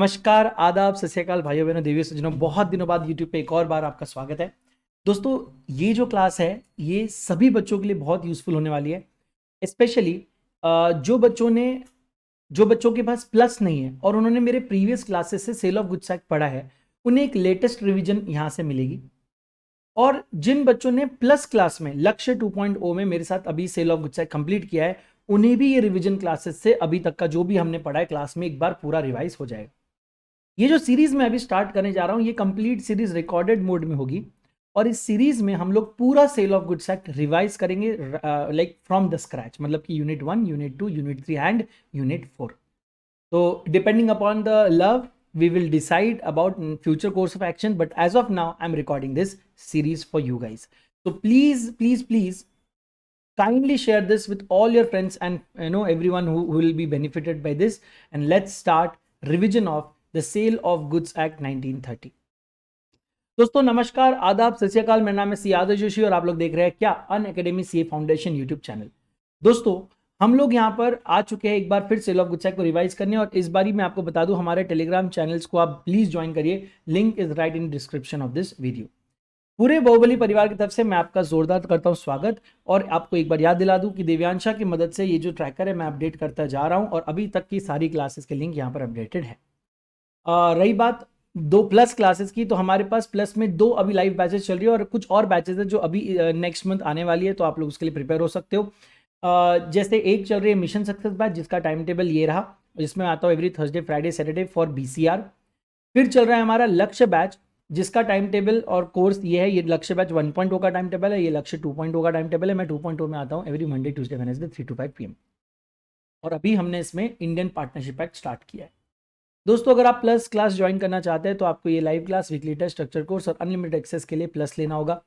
नमस्कार आदाब सत्याकाल भाइयों बहनों देवी सज्जनों बहुत दिनों बाद यूट्यूब पे एक और बार आपका स्वागत है दोस्तों ये जो क्लास है ये सभी बच्चों के लिए बहुत यूजफुल होने वाली है स्पेशली जो बच्चों ने जो बच्चों के पास प्लस नहीं है और उन्होंने मेरे प्रीवियस क्लासेस से सेल ऑफ गुड्स एक्ट पढ़ा है उन्हें एक लेटेस्ट रिविजन यहाँ से मिलेगी और जिन बच्चों ने प्लस क्लास में लक्ष्य टू oh में मेरे साथ अभी sale of goods act complete किया है उन्हें भी ये रिवीजन क्लासेस से अभी तक का जो भी हमने पढ़ा है क्लास में एक बार पूरा रिवाइज हो जाएगा ये जो सीरीज मैं अभी स्टार्ट करने जा रहा हूँ ये कंप्लीट सीरीज रिकॉर्डेड मोड में होगी और इस सीरीज में हम लोग पूरा sale of goods act revise करेंगे लाइक फ्रॉम द स्क्रैच मतलब कि unit one unit two unit three and unit four तो depending upon the love we will decide about future course of action but as of now I am recording this series for you guys तो please please please kindly share this with all your friends and you know every one will be benefited by this and let's start revision of the sale of goods act 1930 दोस्तों नमस्कार आदाब सत मेरा नाम है सी आदर्श जोशी और आप लोग देख रहे हैं क्या Unacademy C foundation YouTube channel दोस्तों हम लोग यहाँ पर आ चुके हैं एक बार फिर सेल ऑफ गुस्सा को रिवाइज करने और इस बारी मैं आपको बता दूं हमारे टेलीग्राम चैनल्स को आप प्लीज ज्वाइन करिए link is right in description of this video पूरे बहुबली परिवार की तरफ से मैं आपका जोरदार करता हूँ स्वागत और आपको एक बार याद दिला दूं कि दिव्यांशा की मदद से ये जो ट्रैकर है मैं अपडेट करता जा रहा हूँ और अभी तक की सारी क्लासेस के लिंक यहाँ पर अपडेटेड है रही बात दो प्लस क्लासेस की तो हमारे पास प्लस में दो अभी लाइव बैचेस चल रही है और कुछ और बैचेस है जो अभी नेक्स्ट मंथ आने वाली है तो आप लोग उसके लिए प्रिपेयर हो सकते हो जैसे एक चल रही है मिशन सक्सेस बैच जिसका टाइम टेबल ये रहा जिसमें आता हूँ every Thursday Friday Saturday four B फिर चल रहा है हमारा लक्ष्य बैच जिसका टाइम टेबल और कोर्स ये है ये लक्ष्य बैच 1.0 का टाइम टेबल है ये लक्ष्य पॉइंट का टाइम टेबल है मैं 2.0 में आता हूँ every Monday Tuesday Wednesday three to five P और अभी हमने इसमें इंडियन पार्टनरशिप एक्ट स्टार्ट किया है दोस्तों अगर आप प्लस क्लास ज्वाइन करना चाहते हैं तो आपको ये live class weekly test structure course और अनलिमिटेड एक्सेस के लिए प्लस लेना होगा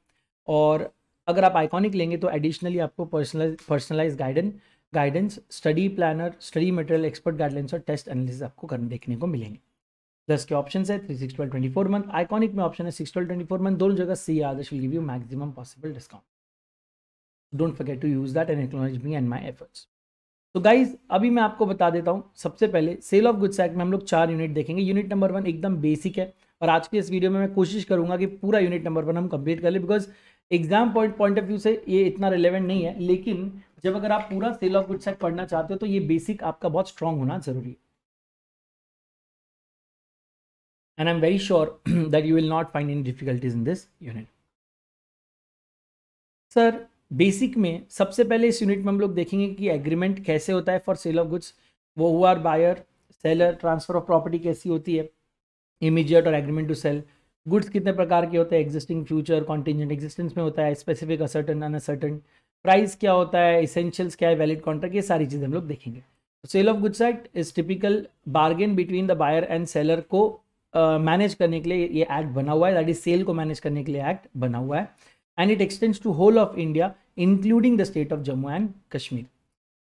और अगर आप आइकॉनिक लेंगे तो एडिशनली आपको personal personalise guidance guidance study planner study material expert guidelines और टेस्ट एनालिसिस आपको करने देखने को मिलेंगे प्लस के ऑप्शन है three six twelve twenty four month iconic में ऑप्शन है six twelve twenty four month दोनों जगह C Adarsh will give you maximum possible discount don't forget to use that and acknowledge me and my efforts तो guys अभी मैं आपको बता देता हूँ सबसे पहले सेल ऑफ गुड्स एक्ट में हम लोग चार यूनिट देखेंगे यूनिट नंबर वन एकदम बेसिक है और आज के इस वीडियो में मैं कोशिश करूंगा कि पूरा यूनिट नंबर वन हम कंप्लीट कर ले because exam point point of view से ये इतना रिलेवेंट नहीं है लेकिन जब अगर आप पूरा सेल ऑफ गुड्स एक्ट पढ़ना चाहते हो तो ये बेसिक आपका बहुत स्ट्रांग होना जरूरी है and I am very sure that you will not find in difficulties in this unit sir basic में सबसे पहले इस यूनिट में हम लोग देखेंगे कि एग्रीमेंट कैसे होता है फॉर सेल ऑफ गुड्स वो हुआ buyer seller transfer of property कैसी होती है इमीजिएट और एग्रीमेंट टू सेल गुड्स कितने प्रकार के होते हैं एग्जिस्टिंग फ्यूचर कॉन्टीजेंट एग्जिस्टेंस में होता है स्पेसिफिक असर्टन अनसर्टन प्राइस क्या होता है इसेंशियल्स क्या है वैलिड कॉन्ट्रैक्ट ये सारी चीज़ें हम लोग देखेंगे sale of goods act is typical bargain between the buyer and seller को मैनेज uh, करने के लिए ये एक्ट बना हुआ है दैट इज सेल को मैनेज करने के लिए एक्ट बना हुआ है and it extends to whole of India including the state of Jammu and Kashmir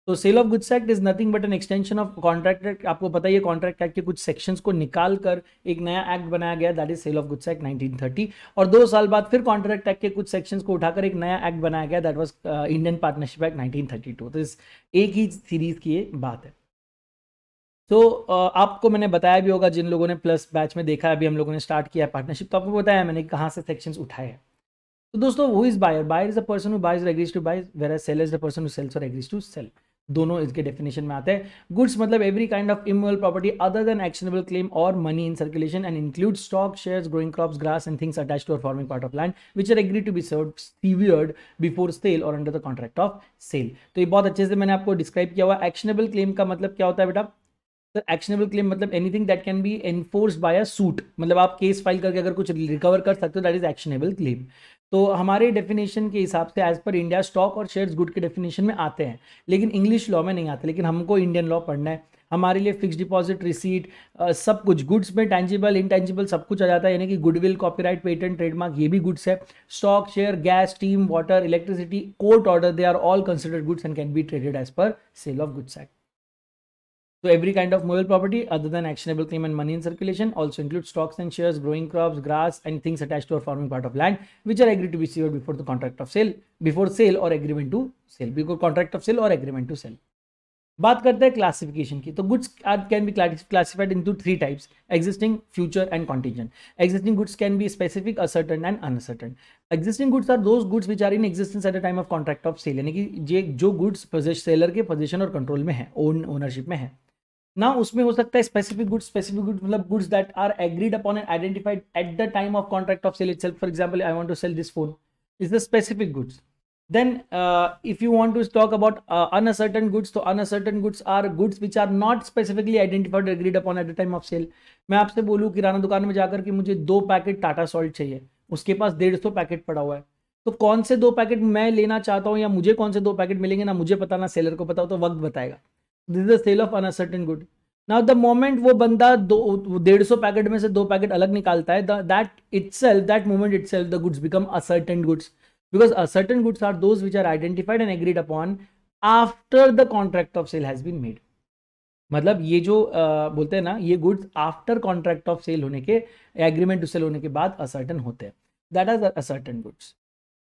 तो sale of goods act is nothing but an extension of contract act आपको पता ही है कॉन्ट्रैक्ट एक्ट के कुछ सेक्शंस को निकाल कर एक नया एक्ट बनाया गया that is sale of goods act 1930 और दो साल बाद फिर कॉन्ट्रैक्ट एक्ट के कुछ सेक्शंस को उठाकर एक नया एक्ट बनाया गया that was Indian partnership act two तो इस एक ही सीरीज की बात है तो so, uh, आपको मैंने बताया भी होगा जिन लोगों ने प्लस बैच में देखा है अभी हम लोगों ने स्टार्ट किया है पार्टनरशिप तो आपको बताया मैंने कहाँ से सेक्शंस उठाए हैं तो दोस्तों who is buyer buyer is a person who buys agrees to buy whereas sale is the person who sells or agrees to sell दोनों इसके डेफिनेशन में आते हैं गुड्स मतलब एवरी काइंड ऑफ इमोल property other than actionable claim और money in circulation and include stock shares growing crops grass and things attach to or forming part of land which are agree to be serve severed before sale or under the contract of sale तो ये बहुत अच्छे से मैंने आपको describe किया हुआ actionable claim का मतलब क्या होता है बेटा सर एक्शनेबल क्लेम मतलब anything that can be enforce by a suit मतलब आप केस फाइल करके अगर कुछ रिकवर कर सकते हो दैट इज एक्शनेबल क्लेम तो हमारे डेफिनेशन के हिसाब से एज पर इंडिया स्टॉक और शेयर्स गुड के डेफिनेशन में आते हैं लेकिन इंग्लिश लॉ में नहीं आते लेकिन हमको इंडियन लॉ पढ़ना है हमारे लिए फिक्स डिपॉजिट रिसीट सब कुछ गुड्स में टैंजिबल इनटैंजिबल सब कुछ आ जाता है यानी कि गुडविल कॉपीराइट पेटेंट ट्रेडमार्क ये भी गुड्स है stock share gas steam water electricity court order they are all considered goods and can be traded as per sale of goods act So every kind of movable property other than actionable claim and money in circulation also includes stocks and shares, growing crops, grass and things attached to or forming part of land which are agreed to be secured before the contract of sale, before sale or agreement to sell. before contract of sale or agreement to sell. बात करते हैं classification की तो goods are can be classified into three types existing future and contingent existing goods can be specific ascertain and unascertain existing goods are those goods which are in existence at a time of contract of sale यानी कि जो goods seller के position और control में है own ownership में है ना उसमें हो सकता है स्पेसिफिक गुड्स स्पेसिफिक गुड्स मतलब goods that are agreed upon and identified at the time of contract of sale it for example I want to sell this phone is the specific goods then uh, if you want to talk about uh, uncertain goods so तो uncertain goods are goods which are not specifically identified agreed upon at the time of sale मैं आपसे बोलूँ किराना दुकान में जाकर के मुझे दो पैकेट टाटा सॉल्ट चाहिए उसके पास डेढ़ सौ पैकेट पड़ा हुआ है तो कौन से दो पैकेट मैं लेना चाहता हूँ या मुझे कौन से दो पैकेट मिलेंगे ना मुझे पता ना सेलर को पता हो तो वक्त बताएगा this is the sale of unascertain good now the moment वो बंदा दो डेढ़ सौ पैकेट में से दो पैकेट अलग निकालता है that itself that moment itself the goods become ascertain goods because uh, goods are those which are identified and agreed upon after the contract of sale has been made मतलब ये जो आ, बोलते हैं ना ये goods after contract of sale होने के एग्रीमेंट टू सेल होने के बाद असर्टन होते हैं दैट आर असर्टन गुड्स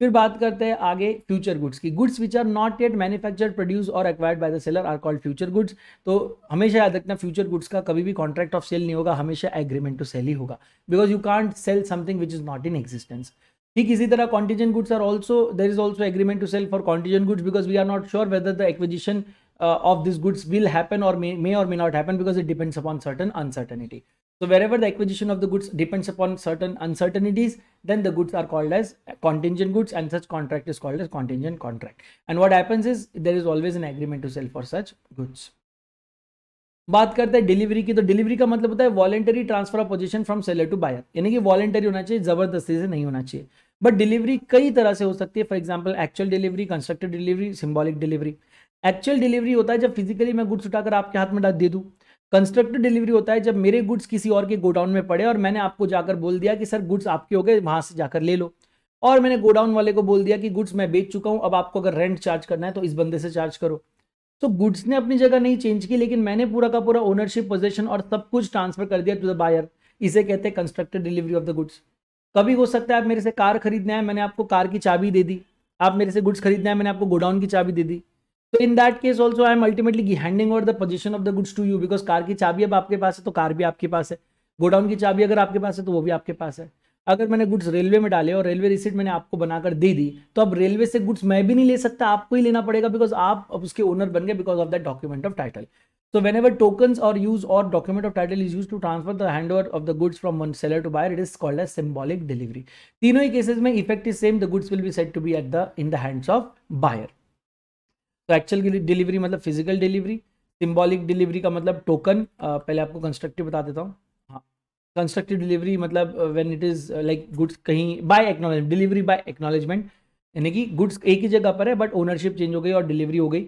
फिर बात करते हैं आगे फ्यूचर गुड्स की goods which are not yet manufactured produce or acquired by the seller are called future goods तो हमेशा याद रखना फ्यूचर गुड्स का कभी भी कॉन्ट्रैक्ट ऑफ सेल नहीं होगा हमेशा एग्रीमेंट टू सेल ही होगा because you can't sell something which is not in existence ठीक इसी तरह contingent goods are also there is also agreement to sell for contingent goods because we are not sure whether the acquisition of this goods will happen or may or may not happen because it depends upon certain uncertainty So wherever the acquisition of the goods depends upon certain uncertainties, then the goods are called as contingent goods and such contract is called as contingent contract. And what happens is there is always an agreement to sell for such goods. बात करते हैं delivery की तो delivery का मतलब होता है voluntary transfer of position from seller to buyer यानी कि वॉलेंटरी होना चाहिए जबरदस्ती से नहीं होना चाहिए बट डिलीवरी कई तरह से हो सकती है for example actual delivery constructed delivery symbolic delivery actual delivery होता है जब फिजिकली मैं गुड्स उठाकर आपके हाथ में डाल दे दूँ कंस्ट्रक्टिव डिलीवरी होता है जब मेरे गुड्स किसी और के गोडाउन में पड़े और मैंने आपको जाकर बोल दिया कि सर गुड्स आपके हो गए वहाँ से जाकर ले लो और मैंने गोडाउन वाले को बोल दिया कि गुड्स मैं बेच चुका हूँ अब आपको अगर रेंट चार्ज करना है तो इस बंदे से चार्ज करो तो गुड्स ने अपनी जगह नहीं चेंज की लेकिन मैंने पूरा का पूरा ओनरशिप पोजिशन और सब कुछ ट्रांसफर कर दिया टू द बायर इसे कहते हैं constructed delivery of the goods कभी हो सकता है आप मेरे से कार खरीदना है मैंने आपको कार की चाबी दे दी आप मेरे से गुड्स खरीदना है मैंने आपको गोडाउन की चाबी दे दी तो in that case also I am ultimately handing over the position of the goods to you because car की चाबी अब आपके पास है तो कार भी आपके पास है गोडाउन की चाबी अगर आपके पास है तो वो भी आपके पास है अगर मैंने गुड्स रेलवे में डाले और रेलवे रिसीट मैंने आपको बनाकर दे दी तो अब रेलवे से गुड्स मैं भी नहीं ले सकता आपको ही लेना पड़ेगा बिकॉज आप अब उसके ओनर बन गए because of that document of title so whenever token or use or document of title is use to transfer the hand over of the goods from one seller to buyer it is called a symbolic delivery तीनों ही cases में effect is same the goods will be set to be at the in the hands of buyer तो actual delivery मतलब physical delivery symbolic delivery का मतलब token पहले आपको constructive बता देता हूँ हाँ कंस्ट्रक्टिव डिलीवरी मतलब when it is like goods कहीं by acknowledge delivery by acknowledgement यानी कि गुड्स एक ही जगह पर है बट ओनरशिप चेंज हो गई और डिलीवरी हो गई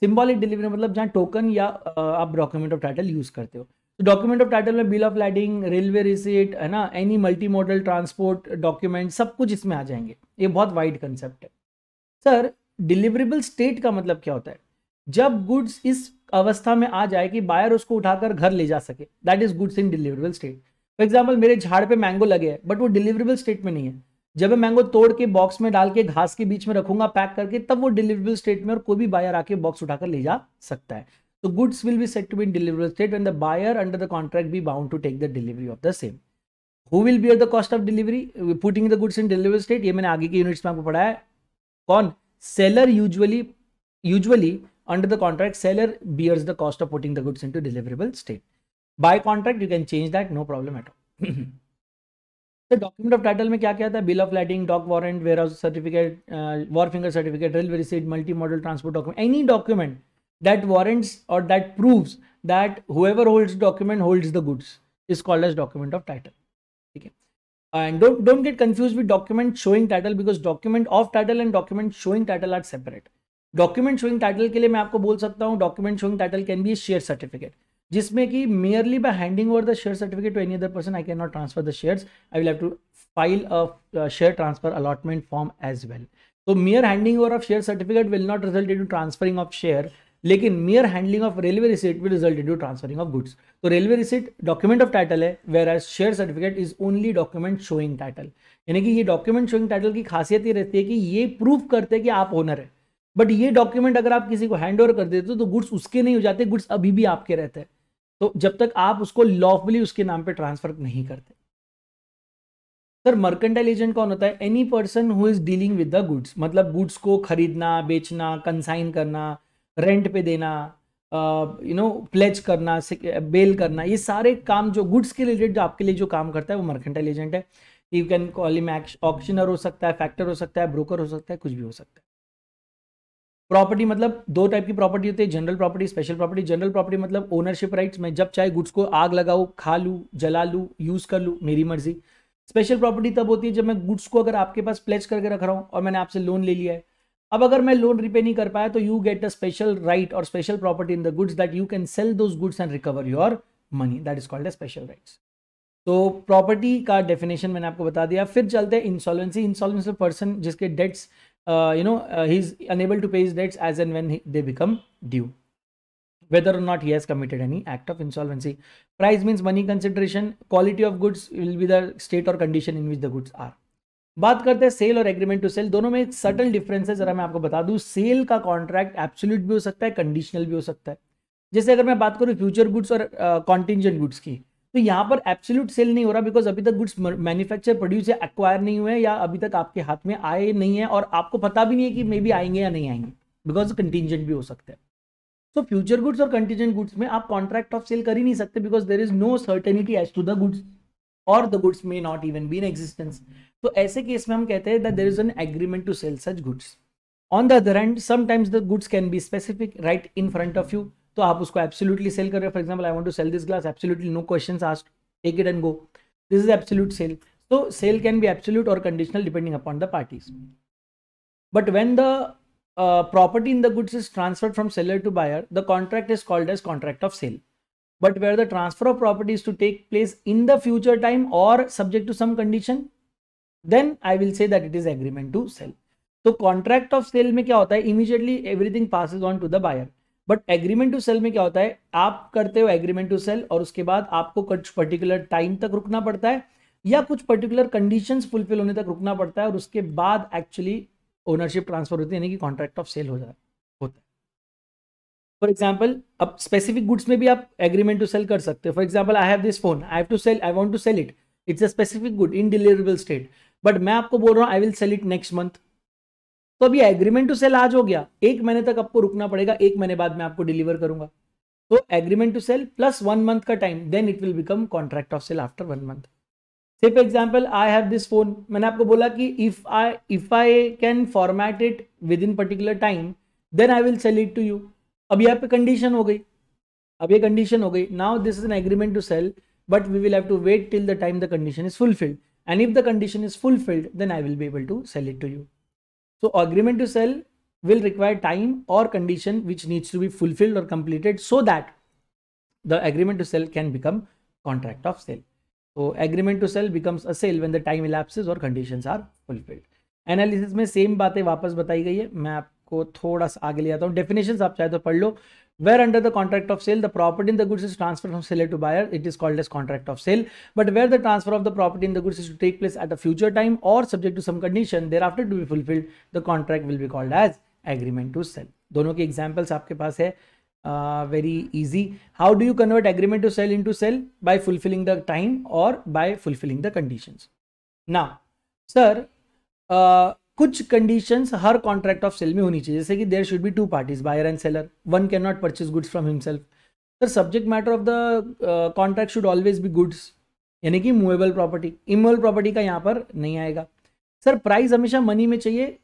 सिम्बॉलिक डिलीवरी मतलब जहाँ टोकन या आप डॉक्यूमेंट ऑफ टाइटल यूज़ करते हो तो डॉक्यूमेंट ऑफ टाइटल में bill of lading railway receipt है ना any multi model transport document सब कुछ इसमें आ जाएंगे ये बहुत वाइड कंसेप्ट है सर डिलीवरेबल स्टेट का मतलब क्या होता है जब गुड्स इस अवस्था में आ जाए कि बायर उसको उठाकर घर ले जा सके that is goods in deliverable state for example मेरे झाड़ पे मैंगो लगे हैं बट वो डिलीवरेबल स्टेट में नहीं है जब मैं मैंगो तोड़ के बॉक्स में डाल के घास के बीच में रखूंगा पैक करके तब वो डिलीवरेबल स्टेट में और कोई भी बायर आके बॉक्स उठाकर ले जा सकता है तो goods will be set to be in deliverable state and the buyer under the contract be bound to take the delivery of the same who will at the cost of delivery putting the goods in delivery state ये मैंने आगे की units में आपको पढ़ाया है कौन seller usually usually under the contract seller bears the cost of putting the goods into deliverable state by contract you can change that no problem at all the document of title में क्या क्या bill of lading dock warrant warehouse certificate uh, warfinger certificate rail receipt multimodal transport document any document that warrants or that proves that whoever holds document holds the goods is called as document of title and don't don't get confused with document showing title because document of title and document showing title are separate document showing title के लिए मैं आपको बोल सकता हूँ document showing title can be share certificate जिसमें कि merely by handing over the share certificate to any other person I can not transfer the shares I will have to file a share transfer allotment form as well तो mere handing over of share certificate will not result in to transferring of share लेकिन mere handling of railway receipt will result into transferring of goods तो railway receipt document of title है whereas share certificate is only document showing title यानी कि ये document showing title की खासियत ये रहती है कि ये प्रूफ करते हैं कि आप ओनर है बट ये डॉक्यूमेंट अगर आप किसी को हैंड ओवर कर देते हो तो गुड्स उसके नहीं हो जाते गुड्स अभी भी आपके रहते हैं तो जब तक आप उसको लॉफुली उसके नाम पर ट्रांसफर नहीं करते सर मर्केंटाइल एजेंट कौन होता है any person who is dealing with the goods मतलब गुड्स को खरीदना बेचना कंसाइन करना रेंट पे देना यू नो प्लेज करना बेल करना ये सारे काम जो गुड्स के रिलेटेड जो आपके लिए जो काम करता है वो मर्केंटाइल एजेंट है you can call him auctioneer हो सकता है फैक्टर हो सकता है ब्रोकर हो सकता है कुछ भी हो सकता है प्रॉपर्टी मतलब दो टाइप की प्रॉपर्टी होती है general property special property general property मतलब ओनरशिप राइट्स मैं जब चाहे गुड्स को आग लगाऊ खा लूँ जला लूँ यूज़ कर लूँ मेरी मर्जी स्पेशल प्रॉपर्टी तब होती है जब मैं गुड्स को अगर आपके पास प्लेज करके रख रहा हूँ और मैंने आपसे लोन ले लिया है अब अगर मैं लोन रिपे नहीं कर पाया तो you get a special right और special property in the goods that you can sell those goods and recover your money that is called a special rights तो प्रॉपर्टी का डेफिनेशन मैंने आपको बता दिया फिर चलते हैं इंसॉल्वेंसी इंसॉल्वेंसी पर्सन जिसके debts you know he is unable to pay his debts as and when they become due whether not not he committed any act of of price means money consideration quality of goods will be the state और condition in which the goods are बात करते हैं cell और agreement to sell दोनों में एक subtle difference है जरा मैं आपको बता दूं सेल का कॉन्ट्रैक्ट एब्सोल्यूट भी हो सकता है कंडीशनल भी हो सकता है जैसे अगर मैं बात करूं फ्यूचर गुड्स और कॉन्टिजेंट uh, गुड्स की तो यहाँ पर एब्सोल्यूट सेल नहीं हो रहा बिकॉज अभी तक गुड्स मैन्युफैक्चर प्रोड्यूस या एक्वायर नहीं हुए या अभी तक आपके हाथ में आए नहीं है और आपको पता भी नहीं है कि मे बी आएंगे या नहीं आएंगे बिकॉज कंटिजेंट भी हो सकता है सो फ्यूचर गुड्स और कंटिजेंट गुड्स में आप कॉन्ट्रैक्ट ऑफ सेल कर ही नहीं सकते because there is no certainty as to the goods और the goods may not even be in existence तो ऐसे केस में हम कहते हैं that there is an agreement to sell such goods on the other hand sometimes the goods can be specific right in front of you तो आप उसको absolutely sell कर रहे हो for example I want to sell this glass absolutely no question asked take it and go this is absolute sale so sale can be absolute or conditional depending upon the parties but when the uh, property in the goods is transferred from seller to buyer the contract is called as contract of sale but where the transfer of property is to take place in the future time or subject to some condition then i will say that it is agreement to sell तो contract of sale में क्या होता है immediately everything passes on to the buyer but agreement to sell में क्या होता है आप करते हो एग्रीमेंट टू सेल और उसके बाद आपको कुछ पर्टिकुलर टाइम तक रुकना पड़ता है या कुछ पर्टिकुलर कंडीशंस फुलफिल होने तक रुकना पड़ता है और उसके बाद एक्चुअली ओनरशिप ट्रांसफर होती है यानी कि कॉन्ट्रैक्ट ऑफ सेल हो जाता है फॉर एग्जाम्पल अब स्पेसिफिक गुड्स में भी आप एग्रीमेंट टू सेल कर सकते हो for example I have this phone I to sell I want to sell it it's a specific good in deliverable state but मैं आपको बोल रहा हूँ I will sell it next month तो अभी एग्रीमेंट टू सेल आज हो गया एक महीने तक आपको रुकना पड़ेगा एक महीने बाद मैं आपको डिलीवर करूंगा तो agreement to sell plus one month का time then it will become contract of sale after one month से for example I have this phone मैंने आपको बोला कि if I if I can format it within particular time then I will sell it to you अब यहाँ पे condition हो गई अब ये कंडीशन हो गई now this is an agreement to sell but we will have to wait till the time the condition is fulfilled and if the condition is fulfilled then I will be able to sell it to you so agreement to sell will require time और condition which needs to be fulfilled और completed so that the agreement to sell can become contract of sale तो agreement to cell becomes a sale when the time elapses और condition are fulfilled analysis में same बातें वापस बताई गई है मैं आप को थोड़ा सा आगे ले जाता हूँ डेफिनेशन आप चाहे तो पढ़ लो where under the contract of sale the property in the goods is transfer from seller to buyer it is called as contract of sale but where the transfer of the property in the goods is to take place at a future time और subject to some condition thereafter to be fulfilled the contract will be called as agreement to sell दोनों के examples आपके पास है very easy how do you convert agreement to sell into sale by fulfilling the time और by fulfilling the condition ना sir कुछ conditions हर contract of sale में होनी चाहिए जैसे कि there should be two parties buyer and seller one can not purchase goods from himself sir subject matter of the contract should always be goods यानी कि मूवेबल प्रॉपर्टी इमूवेबल प्रॉपर्टी का यहाँ पर नहीं आएगा सर प्राइस हमेशा money में चाहिए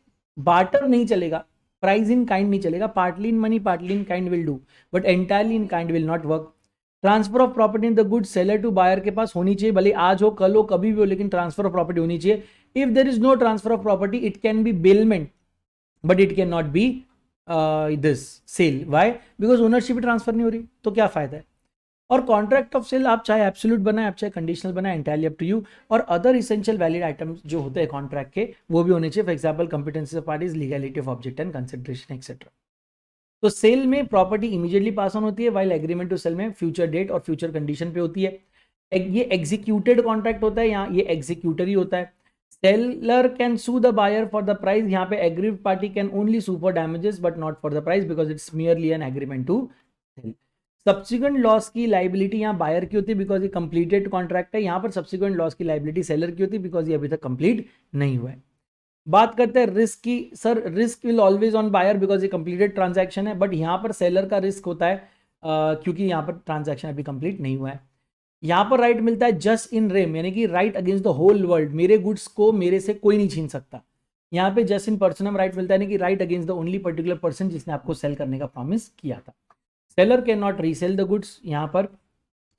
बार्टर नहीं चलेगा प्राइस इन काइंड नहीं चलेगा partly in money partly in kind will do but entirely in kind will not work transfer of property in the good seller to buyer के पास होनी चाहिए भले आज हो कल हो कभी भी हो लेकिन ट्रांसफर ऑफ प्रॉपर्टी होनी चाहिए if there is no transfer of property it can be bailment but it can not be this sale why because ownership transfer नहीं हो रही तो क्या फायदा है और कॉन्ट्रैक्ट ऑफ सेल आप चाहे एब्सोल्यूट बनाए आप चाहे कंडीशनल बनाए एंटायरली अप टू यू और अदर इसेंशियल वैलिड आइटम्स जो होते हैं कॉन्ट्रैक्ट के वो भी होने चाहिए for example competency of parties legality of object and consideration etcetera तो सेल में प्रॉपर्टी इमीडिएटली पास ऑन होती है वाइल एग्रीमेंट टू सेल में फ्यूचर डेट और फ्यूचर कंडीशन पे होती है ये एग्जीक्यूटेड कॉन्ट्रैक्ट होता है यहाँ ये एग्जीक्यूटर ही होता है seller can sue the buyer for the price यहाँ पे aggrieved party can only sue for damages but not for the price because it's merely an agreement to sell subsequent loss की लाइबिलिटी यहाँ buyer की होती है because ये completed contract है यहाँ पर सब्सिक्वेंट लॉस की लाइबिलिटी सेलर की होती है बिकॉज ये अभी तक कंप्लीट नहीं हुआ है बात करते हैं रिस्क की sir risk will always on buyer because ये कंप्लीटेड ट्रांजेक्शन है बट यहाँ पर सेलर का रिस्क होता है Uh, क्योंकि यहाँ पर ट्रांजेक्शन अभी कंप्लीट नहीं हुआ है यहां पर राइट मिलता है जस्ट इन रेम यानी कि right against the whole world मेरे गुड्स को मेरे से कोई नहीं छीन सकता यहां पे just in person personam right मिलता है कि right against the only particular person जिसने आपको सेल करने का प्रॉमिस किया था seller can not resell the goods यहां पर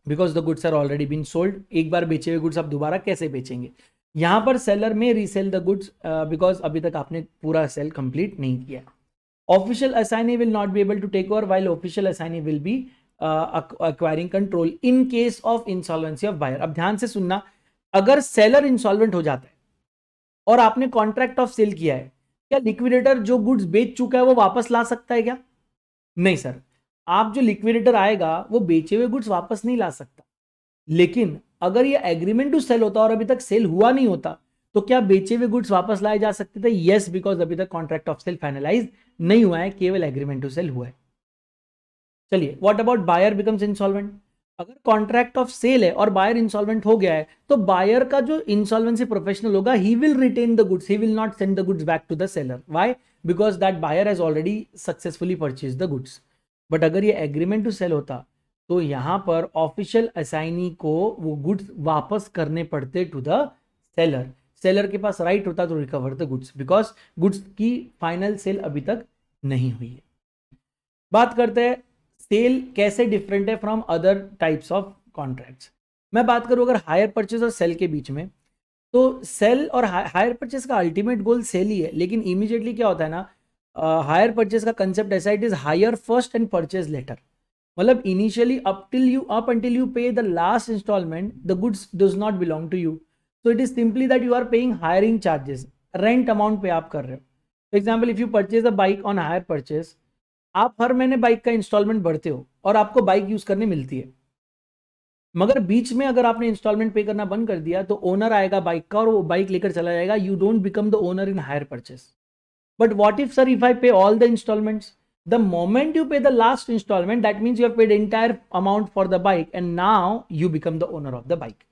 because the goods are already been sold एक बार बेचे हुए गुड्स आप दोबारा कैसे बेचेंगे यहां पर सेलर में रीसेल द गुड्स बिकॉज अभी तक आपने पूरा सेल कंप्लीट नहीं किया official assignee will not be able to take over while official assignee will be acquiring control in case of insolvency of buyer अब ध्यान से सुनना अगर सेलर इंसॉल्वेंट हो जाता है और आपने कॉन्ट्रैक्ट ऑफ सेल किया है क्या लिक्विडेटर जो गुड्स बेच चुका है वो वापस ला सकता है क्या नहीं सर आप जो लिक्विडेटर आएगा वो बेचे हुए गुड्स वापस नहीं ला सकता लेकिन अगर ये एग्रीमेंट टू सेल होता और अभी तक सेल हुआ नहीं होता तो क्या बेचे हुए गुड्स वापस लाए जा सकते थे येस बिकॉज अभी तक कॉन्ट्रैक्ट ऑफ सेल फाइनलाइज नहीं हुआ है केवल एग्रीमेंट टू सेल हुआ है चलिए what about buyer becomes insolvent अगर कॉन्ट्रैक्ट ऑफ सेल है और बायर इंसॉल्वेंट हो गया है तो बायर का जो इंसॉल्वेंसी प्रोफेशनल होगा he will retain the goods he will not send the goods back to the seller why because that buyer has already successfully purchase the goods but अगर ये agreement to cell होता तो यहां पर official assignee को वो goods वापस करने पड़ते टू द सेलर सेलर के पास राइट होता तो recover the goods because goods की फाइनल सेल अभी तक नहीं हुई है बात करते हैं सेल कैसे डिफरेंट है from other types of contracts मैं बात करूँ अगर हायर परचेज और सेल के बीच में तो सेल और हायर परचेज का अल्टीमेट गोल सेल ही है लेकिन इमीजिएटली क्या होता है ना हायर परचेज का कंसेप्ट ऐसा it is hire first and purchase later मतलब initially up till you up until you pay the last instalment the goods does not belong to you so it is simply that you are paying hiring charges rent amount पे आप कर रहे हो for example if you purchase a bike on hire purchase आप हर महीने bike का instalment बढ़ते हो और आपको बाइक यूज करने मिलती है मगर बीच में अगर आपने इंस्टॉलमेंट पे करना बंद कर दिया तो ओनर आएगा बाइक का और वो बाइक लेकर चला जाएगा you don't become the owner in hire purchase but what if sir if I pay all the instalment the moment you pay the last instalment that means you have paid entire amount for the bike and now you become the owner of the bike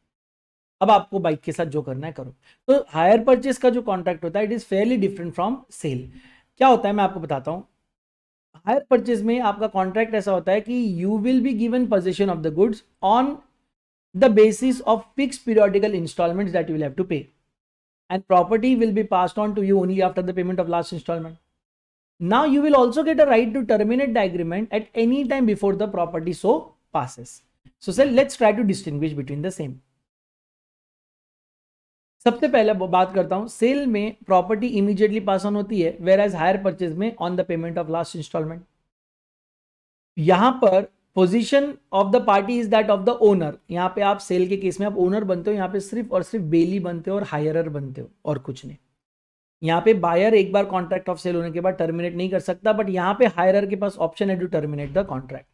अब आपको bike के साथ जो करना है करो तो hire purchase का जो कॉन्ट्रैक्ट होता है it is fairly different from sale क्या होता है मैं आपको बताता हूँ हायर परचेज में आपका कॉन्ट्रैक्ट ऐसा होता है कि you will be given position of the goods on the basis of fix periodical instalment that you have to pay and property will be passed on to you only after the payment of last instalment now you will also get a right to terminate the agreement at any time before the property so passes so, so let's try to distinguish between the same सबसे पहले बात करता हूँ cell में property immediately pass on होती है whereas hire purchase में on the payment of last instalment यहां पर position of the party is that of the owner यहाँ पे आप सेल के केस में आप ओनर बनते हो यहाँ पे सिर्फ और सिर्फ बेली बनते हो और हायरर बनते हो और कुछ नहीं यहाँ पे बायर एक बार कॉन्ट्रैक्ट ऑफ सेल होने के बाद टर्मिनेट नहीं कर सकता बट यहाँ पे हायरर के पास ऑप्शन है to terminate the contract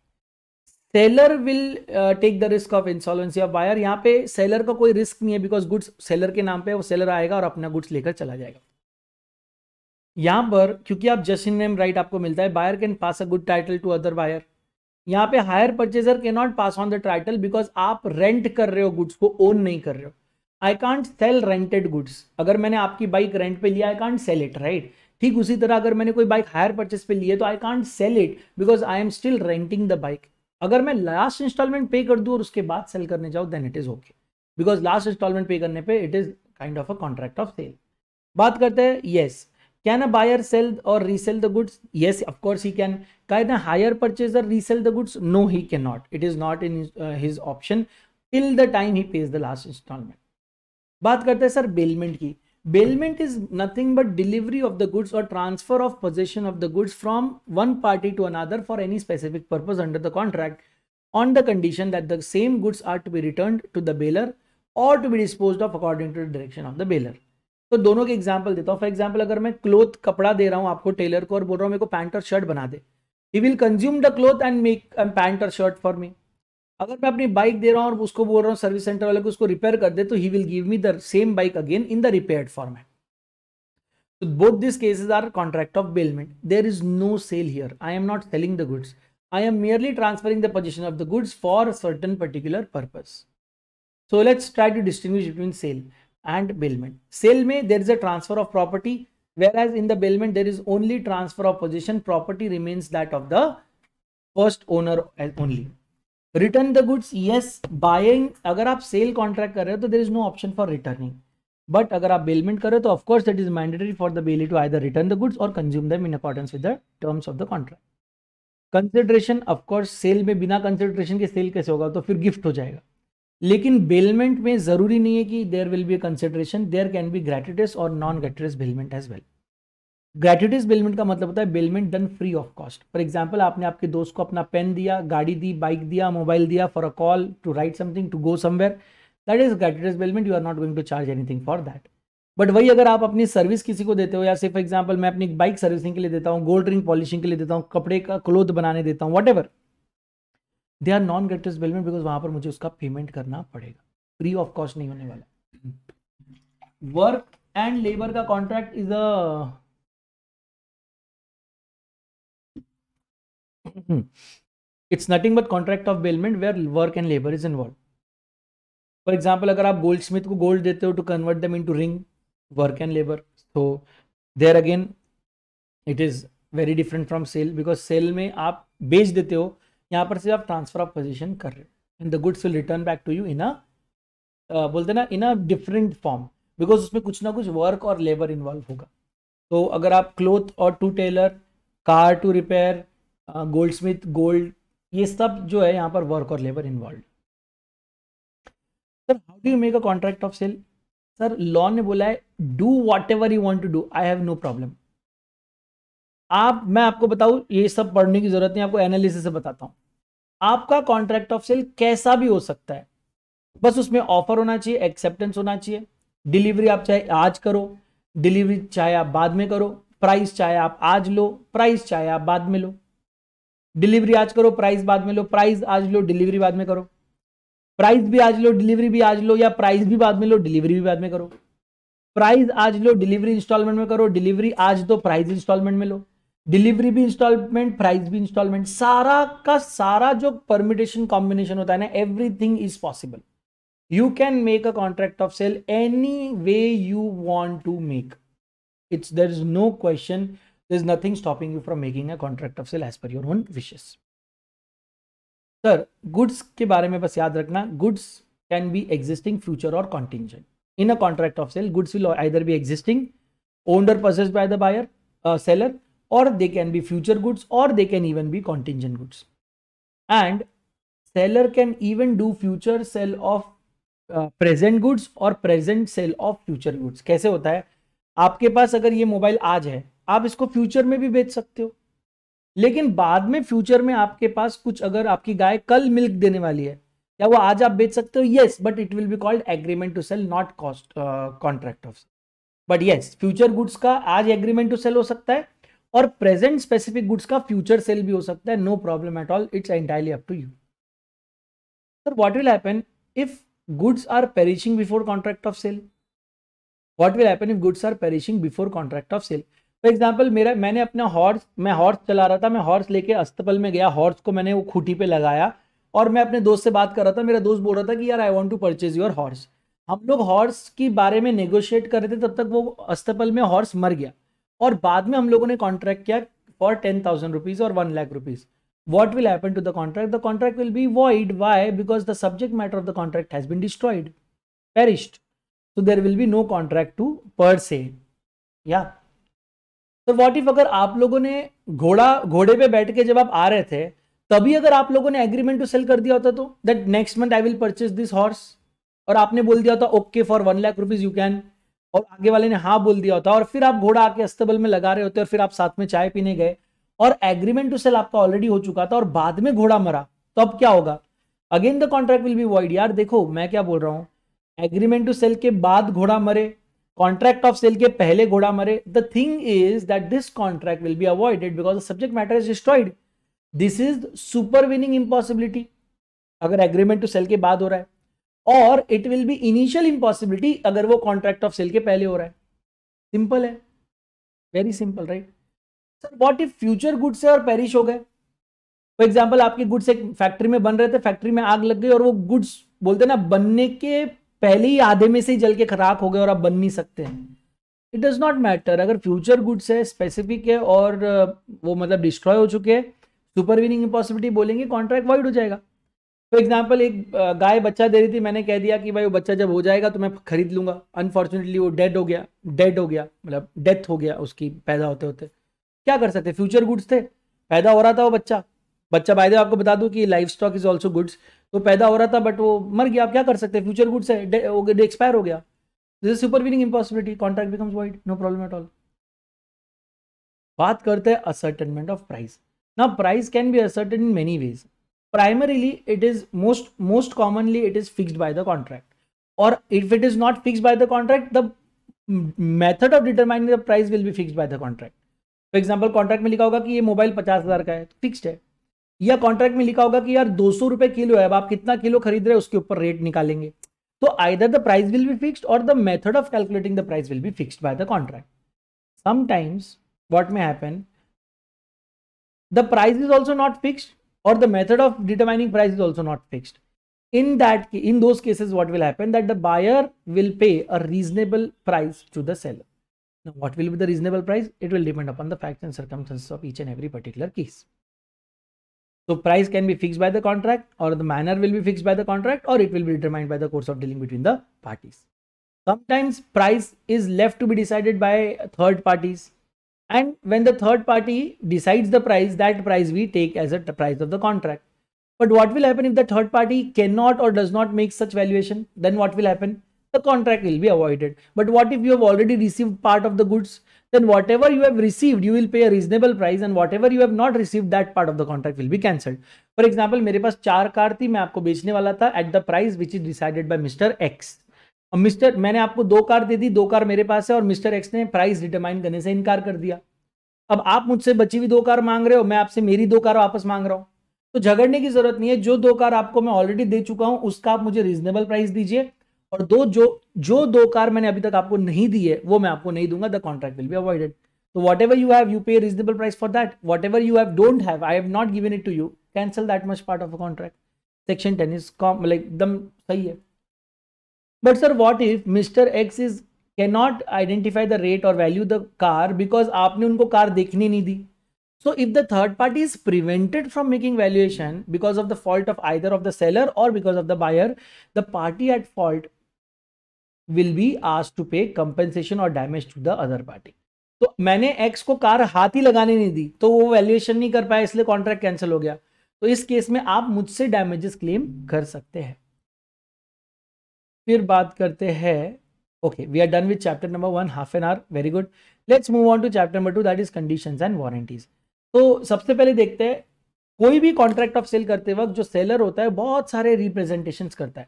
seller will take the risk of insolvency of buyer यहाँ पे सेलर का कोई रिस्क नहीं है बिकॉज गुड्स सेलर के नाम पे वो सेलर आएगा और अपना गुड्स लेकर चला जाएगा यहां पर क्योंकि आप जस्ट नेम राइट आपको मिलता है buyer can pass a good title to other buyer यहाँ पे हायर परचेजर के not pass on the title because आप रेंट कर रहे हो गुड्स को ओन नहीं कर रहे हो I can't sell rented goods अगर मैंने आपकी बाइक रेंट पे लिया I can't sell it right ठीक उसी तरह अगर मैंने कोई बाइक हायर परचेज पे लिए तो I can't sell it because I am still renting the bike अगर मैं लास्ट इंस्टॉलमेंट पे कर दूँ और उसके बाद सेल करने जाऊँ then it is okay because last installment pay करने पे it is kind of a contract of sale बात करते हैं yes can a buyer sell और resell the goods yes of course he can can a hire purchaser resell the goods no he can not it is not in his option till the time he pays the last installment बात करते हैं sir bailment की bailment is nothing but delivery of the goods or transfer of possession of the goods from one party to another for any specific purpose under the contract on the condition that the same goods are to be returned to the bailer or to be disposed of according to the direction of the bailer तो दोनों के example देता हूँ for example अगर मैं cloth कपड़ा दे रहा हूँ आपको टेलर को और बोल रहा हूँ मेरे को पैंट और शर्ट बना दे he will consume the cloth and make pant और शर्ट फॉर मी अगर मैं अपनी बाइक दे रहा हूँ और उसको बोल रहा हूँ सर्विस सेंटर वाले को उसको रिपेयर कर दे तो he will give me the same bike again in the repair format तो both this cases are contract of bailment there is no sale here I am not selling the goods I am merely transferring the position of the goods for certain particular purpose so let's try to distinguish between sale and bailment sale में there is a transfer of property whereas in the bailment there is only transfer of possession property remains that of the first owner as only return the goods yes buying अगर आप sale contract कर रहे हो तो there is no option for returning but अगर आप bailment कर रहे हो तो of course it is mandatory for the bailee to I the return the goods और consume them in accordance with the terms of the contract consideration of course sale में बिना consideration के सेल कैसे होगा तो फिर गिफ्ट हो जाएगा लेकिन बेलमेंट में ज़रूरी नहीं है कि there will be consideration there can be gratuitous और non gratuitous bailment as well gratuitous bailment का मतलब होता है bailment done free of cost for example आपने आपके दोस्त को अपना पेन दिया गाड़ी दी बाइक दिया मोबाइल दिया for a call to write something to go somewhere that is gratuitous bailment you are not going to charge anything for that but वही अगर आप अपनी सर्विस किसी को देते हो या सिर्फ एग्जाम्पल मैं अपनी बाइक सर्विसिंग के लिए देता हूँ गोल्ड रिंग पॉलिशिंग के लिए देता हूँ कपड़े का क्लोथ बनाने देता हूँ whatever they are non gratuitous bailment because वहाँ पर मुझे उसका पेमेंट करना पड़ेगा फ्री ऑफ कॉस्ट नहीं होने वाला वर्क एंड लेबर का contract is a it's nothing but contract of bailment where work and labour is involve for example अगर आप गोल्ड स्मिथ को गोल्ड देते हो to convert them into ring work and labour तो there again it is very different from sale because sale में आप बेच देते हो यहाँ पर सिर्फ आप ट्रांसफर ऑफ पोजिशन कर रहे हो and the goods will return back to you in a बोलते ना in a different form because उसमें कुछ ना कुछ वर्क और लेबर इन्वॉल्व होगा तो अगर आप क्लोथ और to tailor car to repair goldsmith gold ये सब जो है यहाँ पर वर्क और labour involve sir how do you make a contract of sale sir law ने बोला है do whatever you want to do I have no problem आप मैं आपको बताऊँ ये सब पढ़ने की जरूरत नहीं आपको एनालिसिस से बताता हूँ आपका कॉन्ट्रैक्ट ऑफ सेल कैसा भी हो सकता है बस उसमें ऑफर होना चाहिए एक्सेप्टेंस होना चाहिए डिलीवरी आप चाहे आज करो डिलीवरी चाहे आप बाद में करो प्राइस चाहे आप आज लो प्राइस चाहे आप बाद में लो डिलीवरी आज करो प्राइस बाद में लो प्राइस आज लो डिलीवरी बाद में करो प्राइस भी आज लो डिलीवरी भी आज लो या प्राइस भी बाद में लो डिलीवरी भी बाद में करो प्राइस आज लो डिलीवरी इंस्टॉलमेंट में करो डिलीवरी आज दो प्राइस इंस्टॉलमेंट में लो डिलीवरी भी इंस्टॉलमेंट प्राइस भी इंस्टॉलमेंट सारा का सारा जो परमिटेशन कॉम्बिनेशन होता है ना everything is possible you can make a contract of sale any way you want to make it's there is no question there's nothing stopping you from making a contract of sale as per your own wishes sir sir goods के बारे में बस याद रखना goods can be existing future और contingent in a contract of sale goods will either be existing owned और purchase by the uh, seller or they can be future goods or they can even be contingent goods and seller can even do future sell of uh, present goods और present sale of future goods कैसे होता है आपके पास अगर ये mobile आज है आप इसको फ्यूचर में भी बेच सकते हो लेकिन बाद में फ्यूचर में आपके पास कुछ अगर आपकी गाय कल मिल्क देने वाली है या वो आज आप बेच सकते हो yes but it will be called agreement to sell not cost contract of but yes future goods का आज एग्रीमेंट टू सेल हो सकता है और प्रेजेंट स्पेसिफिक गुड्स का फ्यूचर सेल भी हो सकता है no problem at all it's entirely up to you sir what will happen if goods are perishing before contract of sale what will happen if goods are perishing before contract of sale for example मेरा मैंने अपना horse मैं horse चला रहा था मैं horse लेके अस्तपल में गया हॉर्स को मैंने वो खूटी पे लगाया और मैं अपने दोस्त से बात कर रहा था मेरा दोस्त बोल रहा था कि यार I want to purchase your horse हम लोग हॉर्स के बारे में नेगोशिएट कर रहे थे तब तक वो अस्तपल में हॉर्स मर गया और बाद में हम लोगों ने कॉन्ट्रैक्ट किया फॉर टेन थाउजेंड रुपीज़ और one lakh rupees will happen to the contract the contract will be void why because the subject matter of the contract has been destroyed perished so there will be no contract टू पर से या yeah तो what if अगर आप लोगों ने घोड़ा घोड़े पे बैठ के जब आप आ रहे थे तभी अगर आप लोगों ने एग्रीमेंट टू सेल कर दिया होता तो that next month I will purchase this horse और आपने बोल दिया होता okay for one lakh rupees you can और आगे वाले ने हाँ बोल दिया होता और फिर आप घोड़ा आके अस्तबल में लगा रहे होते और फिर आप साथ में चाय पीने गए और एग्रीमेंट टू सेल आपका ऑलरेडी हो चुका था और बाद में घोड़ा मरा तो अब क्या होगा again the contract will be void यार देखो मैं क्या बोल रहा हूँ एग्रीमेंट टू सेल के बाद घोड़ा मरे कॉन्ट्रैक्ट ऑफ सेल के पहले घोड़ा मरे the thing is that this contract will be avoided because the subject matter is destroyed this is supervening impossibility अगर एग्रीमेंट टू सेल के बाद हो रहा है और it will be initial impossibility अगर वो कॉन्ट्रैक्ट ऑफ सेल के पहले हो रहा है सिंपल है very simple right sir what if future goods से और पेरिश हो गए फॉर एग्जाम्पल आपके गुड्स एक फैक्ट्री में बन रहे थे फैक्ट्री में आग लग गई और वो गुड्स बोलते ना बनने के पहले ही आधे में से ही जल के खराक हो गए और आप बन नहीं सकते हैं इट डज नॉट मैटर अगर फ्यूचर गुड्स है स्पेसिफिक है और वो मतलब डिस्ट्रॉय हो चुके हैं सुपर विनिंग इम्पॉसिबिलिटी बोलेंगे कॉन्ट्रैक्ट वाइड हो जाएगा फॉर तो एग्जाम्पल एक गाय बच्चा दे रही थी मैंने कह दिया कि भाई वो बच्चा जब हो जाएगा तो मैं खरीद लूंगा अनफॉर्चुनेटली वो डेड हो गया डेड हो गया मतलब डेथ हो गया उसकी पैदा होते होते क्या कर सकते फ्यूचर गुड्स थे पैदा हो रहा था वो बच्चा बच्चा बाय आपको बता दूं कि livestock is also goods तो पैदा हो रहा था बट वो मर गया आप क्या कर सकते फ्यूचर गुड है एक्सपायर हो गया this is supervening impossibility contract becomes void no problem at all बात करते हैं असर्टेनमेंट ऑफ प्राइस ना price can be ascertain in many ways primarily it is most most commonly it is fixed by the contract और if it is not fixed by the contract the method of determining the price will be fix by the contract for example contract में लिखा होगा कि ये mobile पचास हज़ार का है तो फिक्सड है या कॉन्ट्रैक्ट में लिखा होगा कि यार दो सौ रुपए किलो है अब आप कितना किलो खरीद रहे हैं उसके ऊपर रेट निकालेंगे तो either the price will be fixed और the method of calculating the price will be fixed by the contract sometimes what may happen the price is also not fix और the method of determining price is also not fixed in that in those cases what will happen that the buyer will pay a reasonable price to the seller what will be the reasonable price it will depend upon the fact and circumstance of each and every particular case So price can be fixed by the contract or the manner will be fixed by the contract or it will be determined by the course of dealing between the parties. Sometimes price is left to be decided by third parties and when the third party decides the price, that price we take as a price of the contract. But what will happen if the third party cannot or does not make such valuation? Then what will happen? The contract will be avoided. But what if you have already received part of the goods then whatever you have received you will pay a reasonable price and whatever you have not received that part of the contract will be cancelled for example मेरे पास चार car थी मैं आपको बेचने वाला था at the price which is decided by mister X और मिस्टर मैंने आपको दो कार दे दी दो कार मेरे पास है और मिस्टर एक्स ने प्राइस डिटरमाइन करने से इनकार कर दिया अब आप मुझसे बची हुई दो कार मांग रहे हो मैं आपसे मेरी दो कार वापस मांग रहा हूँ तो झगड़ने की जरूरत नहीं है जो दो कार आपको मैं ऑलरेडी दे चुका हूँ उसका आप मुझे रीजनेबल प्राइस दीजिए और दो जो जो दो कार मैंने अभी तक आपको नहीं दी है वो मैं आपको नहीं दूंगा the contract will be avoided तो whatever you have you pay reasonable price for that whatever you have don't have I have not given it to you cancel that much part of a contract section ten is come like एकदम सही है but sir what if mister X is cannot identify the rate और value the car because आपने उनको car देखने नहीं दी सो if the third party is prevented from making valuation because of the fault of either of the seller और because of the buyer the party at fault will be आज to pay compensation और damage to the other party तो मैंने x को car हाथ ही लगाने नहीं दी तो वो वैल्यूएशन नहीं कर पाया इसलिए कॉन्ट्रैक्ट कैंसिल हो गया तो इस केस में आप मुझसे डैमेजेस क्लेम कर सकते हैं फिर बात करते हैं okay we are done with chapter number one half an hour very good let's move on to chapter number two that is condition and warranties तो सबसे पहले देखते हैं कोई भी कॉन्ट्रैक्ट ऑफ सेल करते वक्त जो सेलर होता है बहुत सारे रिप्रेजेंटेशन करता है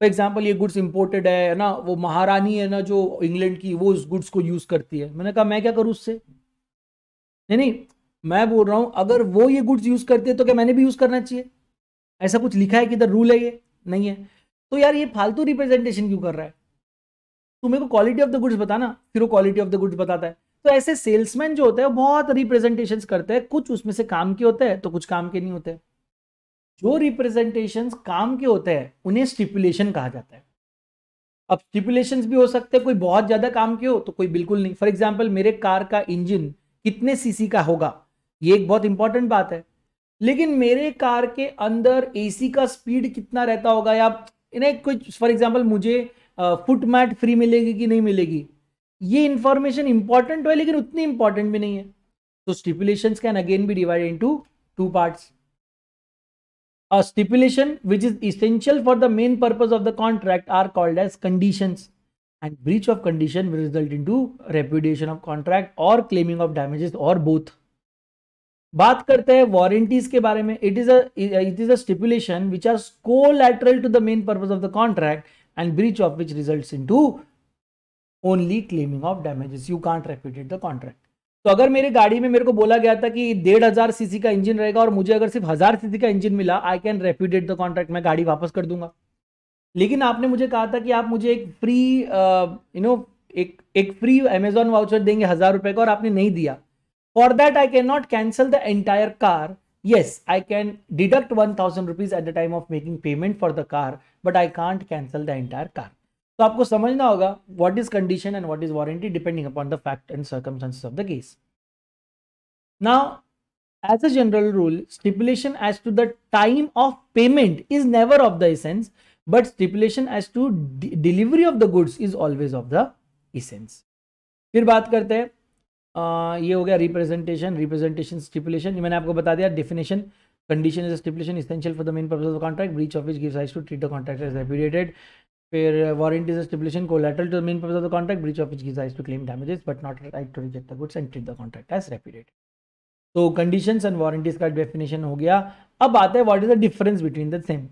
फॉर एग्जाम्पल ये गुड्स इम्पोर्टेड है ना वो महारानी है ना जो इंग्लैंड की वो उस गुड्स को यूज़ करती है मैंने कहा मैं क्या करूँ उससे नहीं नहीं मैं बोल रहा हूँ अगर वो ये गुड्स यूज़ करती है तो क्या मैंने भी यूज़ करना चाहिए ऐसा कुछ लिखा है कि इधर रूल है ये नहीं है तो यार ये फालतू रिप्रेजेंटेशन क्यों कर रहा है तो मेरे को क्वालिटी ऑफ द गुड्स बताना फिर वो क्वालिटी ऑफ द गुड्स बताता है तो ऐसे सेल्समैन जो होते हैं बहुत रिप्रेजेंटेशन करते हैं कुछ उसमें से काम के होते हैं तो कुछ काम के नहीं होते हैं जो रिप्रेजेंटेशन काम के होते हैं उन्हें स्टिपुलेशन कहा जाता है अब स्टिपुलेशन भी हो सकते हैं कोई बहुत ज़्यादा काम के हो तो कोई बिल्कुल नहीं फॉर एग्जाम्पल मेरे कार का इंजिन कितने सीसी का होगा ये एक बहुत इंपॉर्टेंट बात है लेकिन मेरे कार के अंदर एसी का स्पीड कितना रहता होगा या इन्हें कुछ फॉर एग्जाम्पल मुझे फुट मैट फ्री मिलेगी कि नहीं मिलेगी ये इंफॉर्मेशन इंपॉर्टेंट है लेकिन उतनी इंपॉर्टेंट भी नहीं है तो stipulation can again be divide into two parts a stipulation which is essential for the main purpose of the contract are called as conditions and breach of condition will result into repudiation of contract or claiming of damages or both बात करते हैं warranties के बारे में it is a it is a stipulation which are collateral to the main purpose of the contract and breach of which result in into only claiming of damages you can't repudiate the contract तो अगर मेरी गाड़ी में मेरे को बोला गया था कि डेढ़ हजार सीसी का इंजन रहेगा और मुझे अगर सिर्फ हजार सीसी का इंजन मिला I can repudiate the contract मैं गाड़ी वापस कर दूंगा लेकिन आपने मुझे कहा था कि आप मुझे एक फ्री यू नो एक एक फ्री अमेजोन वाउचर देंगे हजार रुपए का और आपने नहीं दिया for that I can not cancel the entire car yes I can deduct one thousand rupees at the time of making payment for the car but I can't cancel the entire car तो आपको समझना होगा what is condition and what is warranty depending upon the fact and circumstances of the case now as a general rule stipulation as to the time of payment is never of the essence but stipulation as to delivery of the goods is always of the the फिर बात करते हैं uh, ये हो गया representation representation stipulation मैंने आपको बता दिया definition condition is stipulation essential for the main purpose of contract breach of which gives rise to treat the contract as repudiated फिर warranty stipulation collateral to main purpose of the contract breach of which rise to claim damages but not right to reject the goods and treat the contract as repudiated तो conditions and warranties का definition हो गया अब आता है what is the difference between the same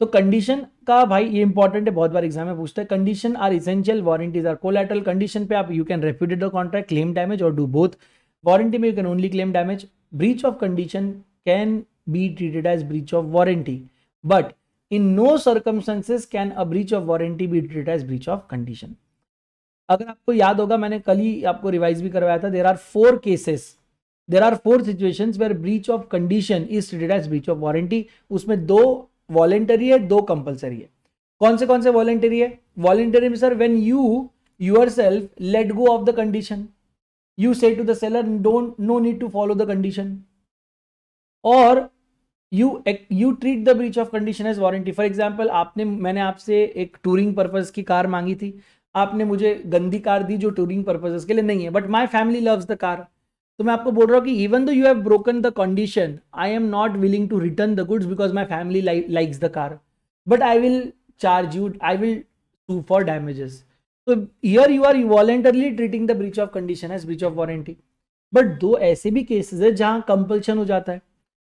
तो condition का भाई ये इंपॉर्टेंट है बहुत बार एग्जाम में पूछता है condition are essential warranties are collateral condition पे आप you can repudiate the contract claim damage और डू बोथ वारंटी में you can only claim damage breach of condition can be treated as breach of warranty but in no circumstances can a breach of warranty be treat as breach of condition अगर आपको याद होगा मैंने कल ही आपको revise भी करवाया था there are four cases there are four situation where breach of condition is treated as breach of warranty उसमें दो वॉलेंटरी है दो कंपल्सरी है कौन से कौन से वॉलेंटरी है वॉलेंटरी में sir when you yourself let go of the condition you say to the seller don't no need to follow the condition और you you treat the breach of condition as warranty for example आपने मैंने आपसे एक touring purpose की car मांगी थी आपने मुझे गंदी कार दी जो टूरिंग पर्पज के लिए नहीं है but my family loves the car तो मैं आपको बोल रहा हूँ कि even though you have broken the condition I am not willing to return the goods because my family likes the car but I will charge you I will to for damages तो here you are voluntarily treating the breach of condition as breach of warranty but दो ऐसे भी cases है जहाँ compulsion हो जाता है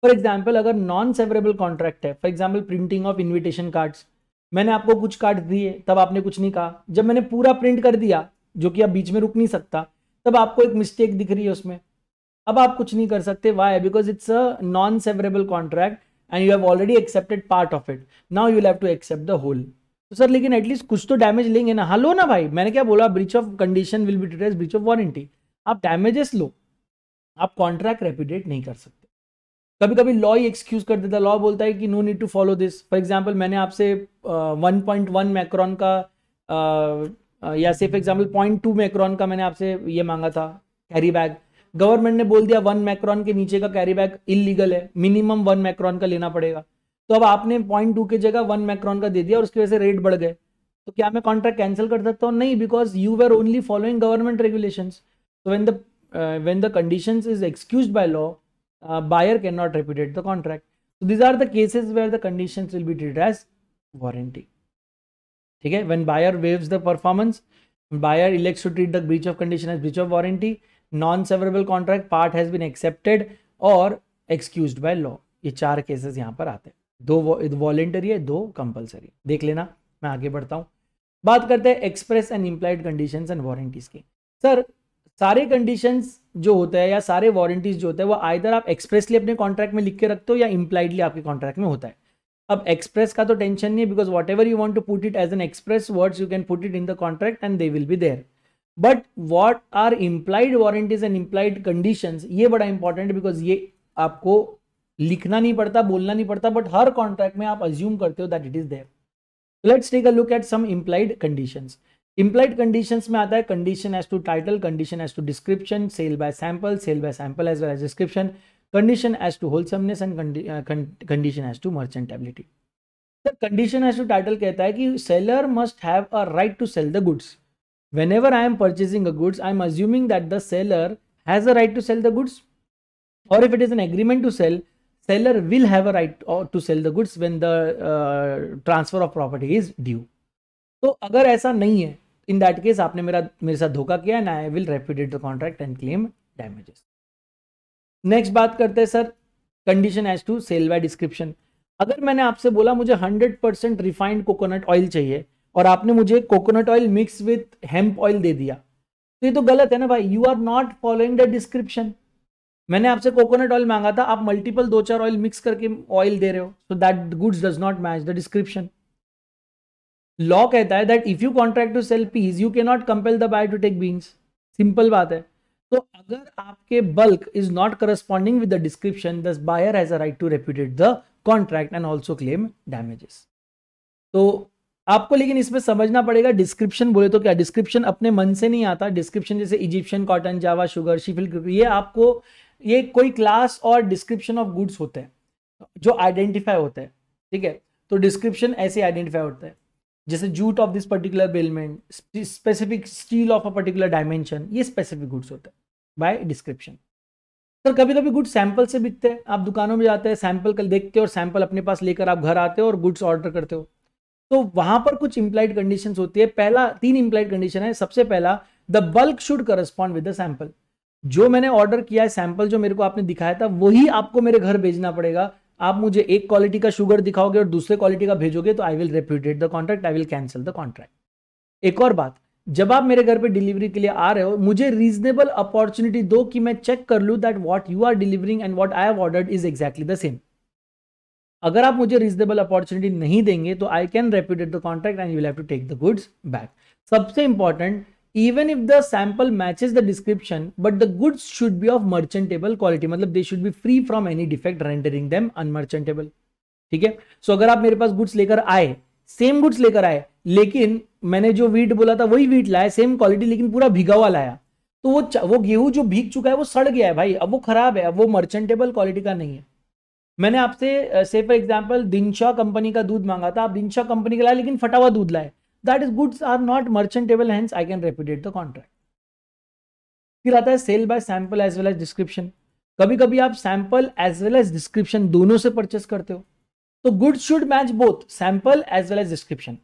for example अगर नॉन सेवरेबल कॉन्ट्रैक्ट है for example printing of invitation cards मैंने आपको कुछ कार्ड दिए तब आपने कुछ नहीं कहा जब मैंने पूरा प्रिंट कर दिया जो कि आप बीच में रुक नहीं सकता तब आपको एक मिस्टेक दिख रही है उसमें अब आप कुछ नहीं कर सकते why because it's a non severable contract and you have already accepted part of it now you have to accept the whole तो सर लेकिन एटलीस्ट कुछ तो डैमेज लेंगे ना हलो ना भाई मैंने क्या बोला breach of condition will be treated breach of warranty आप डैमेजेस लो आप कॉन्ट्रैक्ट रेपिडेट नहीं कर सकते कभी कभी लॉ ही एक्सक्यूज कर देता है लॉ बोलता है कि no need to follow this for example मैंने आपसे वन पॉइंट वन मैक्रॉन का uh, uh या सिर्फ एग्जाम्पल पॉइंट टू मैक्रॉन का मैंने आपसे ये मांगा था कैरी बैग गवर्नमेंट ने बोल दिया वन मैक्रॉन के नीचे का कैरी बैग इलीगल है मिनिमम वन मैक्रॉन का लेना पड़ेगा तो अब आपने पॉइंट टू की जगह वन मैक्रॉन का दे दिया और उसकी वजह से रेट बढ़ गए तो क्या मैं कॉन्ट्रैक्ट कैंसिल कर सकता हूँ नहीं because you are only following government regulation when the when the condition is excuse by law uh, buyer cannot repudiate the contract. So these are the cases where the conditions will be treated as warranty. Okay, when buyer waives the performance, buyer elects to treat the breach of condition as breach of warranty, non-severable contract part has been accepted or excused by law. ये चार cases यहाँ पर आते हैं दो voluntary है दो compulsory dekh lena main aage badhta hu baat karte hain express and implied conditions and warranties ki sir सारे कंडीशंस जो होता है या सारे वारंटीज जो होता है वो आयदर आप एक्सप्रेसली अपने कॉन्ट्रैक्ट में लिख के रखते हो या इम्प्लाइडली आपके कॉन्ट्रैक्ट में होता है अब एक्सप्रेस का तो टेंशन नहीं है because whatever you want to put it as an express words you can put it in the contract and they will be there but what are implied warranties and implied condition ये बड़ा important है because ये आपको लिखना नहीं पड़ता बोलना नहीं पड़ता बट हर कॉन्ट्रैक्ट में आप अज्यूम करते हो that it is there let's take a look at some implied conditions implied conditions में आता है condition as to title condition as to description sale by sample sale by sample as well as description condition as to wholesomeness and condition as to merchantability sir condition as to title कहता है कि seller must have a right to sell the goods whenever I am purchasing a goods I am assuming that the seller has a right to sell the goods और if it is an agreement to sell seller will have a right to sell the goods when the transfer of property is due तो अगर ऐसा नहीं है इन that case आपने मेरा मेरे साथ धोखा किया and I will repudiate the contract and claim damages next बात करते हैं sir condition as to sale by description अगर मैंने आपसे बोला मुझे 100 परसेंट रिफाइंड कोकोनट ऑयल चाहिए और आपने मुझे coconut oil mix with hemp oil दे दिया तो ये तो गलत है ना भाई you are not following the description मैंने आपसे कोकोनट ऑयल मांगा था आप मल्टीपल दो चार ऑयल मिक्स करके ऑयल दे रहे हो so that goods does not match the description law कहता है that if you contract to sell peas you can not compel the buyer to take beans simple बात है तो अगर आपके bulk is not corresponding with the description thus buyer has a right to repudiate the contract and also claim damages तो आपको लेकिन इसमें समझना पड़ेगा डिस्क्रिप्शन बोले तो क्या डिस्क्रिप्शन अपने मन से नहीं आता डिस्क्रिप्शन जैसे Egyptian cotton Java sugar Sheffield ये आपको ये कोई क्लास और डिस्क्रिप्शन ऑफ गुड्स होते हैं जो आइडेंटिफाई होते हैं ठीक है तो डिस्क्रिप्शन ऐसे आइडेंटिफाई होता है जैसे jute of this particular bailment specific steel of a particular dimension ये स्पेसिफिक गुड्स होते हैं बाय डिस्क्रिप्शन सर कभी कभी गुड्स सैंपल से बिकते हैं आप दुकानों में जाते हैं सैंपल कल देखते हो और सैंपल अपने पास लेकर आप घर आते हो और गुड्स ऑर्डर करते हो तो वहां पर कुछ इंप्लाइड कंडीशन होती है पहला तीन इंप्लाइड कंडीशन है सबसे पहला the bulk should correspond with the sample जो मैंने ऑर्डर किया है सैंपल जो मेरे को आपने दिखाया था वही आपको मेरे घर भेजना पड़ेगा आप मुझे एक क्वालिटी का शुगर दिखाओगे और दूसरे क्वालिटी का भेजोगे तो I will repudiate the contract I will cancel the contract एक और बात जब आप मेरे घर पे डिलीवरी के लिए आ रहे हो मुझे रीजनेबल अपॉर्चुनिटी दो कि मैं चेक कर लूँ that what you are delivering and what I have ordered is exactly the same अगर आप मुझे रीजनेबल अपॉर्चुनिटी नहीं देंगे तो I can repudiate the contract and you have to take the goods back सबसे important even if the sample matches the description but the goods should be of merchantable quality मतलब they should be free from any defect rendering them unmerchantable ठीक है सो अगर आप मेरे पास goods लेकर आए same goods लेकर आए लेकिन मैंने जो वीट बोला था वही वीट लाया सेम क्वालिटी लेकिन पूरा भिगा हुआ लाया तो वो वो गेहूं जो भीग चुका है वो सड़ गया है भाई अब वो खराब है अब वो मर्चेंटेबल क्वालिटी का नहीं है मैंने आपसे से फॉर एग्जाम्पल दिनशा कंपनी का दूध मांगा था आप दिनशा कंपनी का लाए लेकिन फटा हुआ दूध लाए that is goods are not merchantable hence I can repudiate the contract फिर आता है sale by sample as well as description कभी कभी आप sample as well as description दोनों से परचेस करते हो तो goods should match both sample as well as description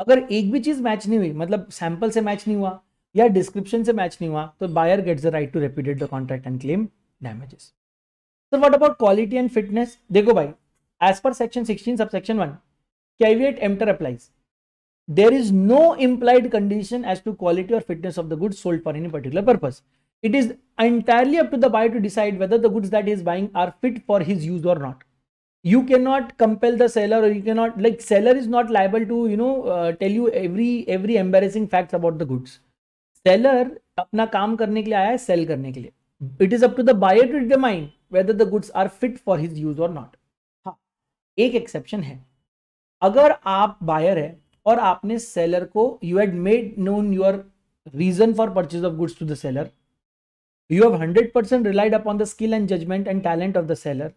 अगर एक भी चीज मैच नहीं हुई मतलब सैंपल से मैच नहीं हुआ या डिस्क्रिप्शन से मैच नहीं हुआ तो buyer gets the right to repudiate the contract and claim damages sir what about quality and fitness देखो भाई as per section sixteen sub section one caveat emptor applies there is no implied condition as to quality और fitness of the goods sold for any particular purpose it is entirely up to the buyer to decide whether the goods that is buying are fit for his use और not you can not compel the seller और you can not like seller is not liable to you know tell you every every embarrassing facts about the goods seller अपना काम करने के लिए आया है cell करने के लिए it is up to the buyer to determine whether the goods are fit for his use और नॉट हाँ एक एक्सेप्शन है अगर आप बायर है और आपने सेलर को you had made known your reason for purchase of goods to the seller you have hundred percent relied upon the skill and judgement and talent of the seller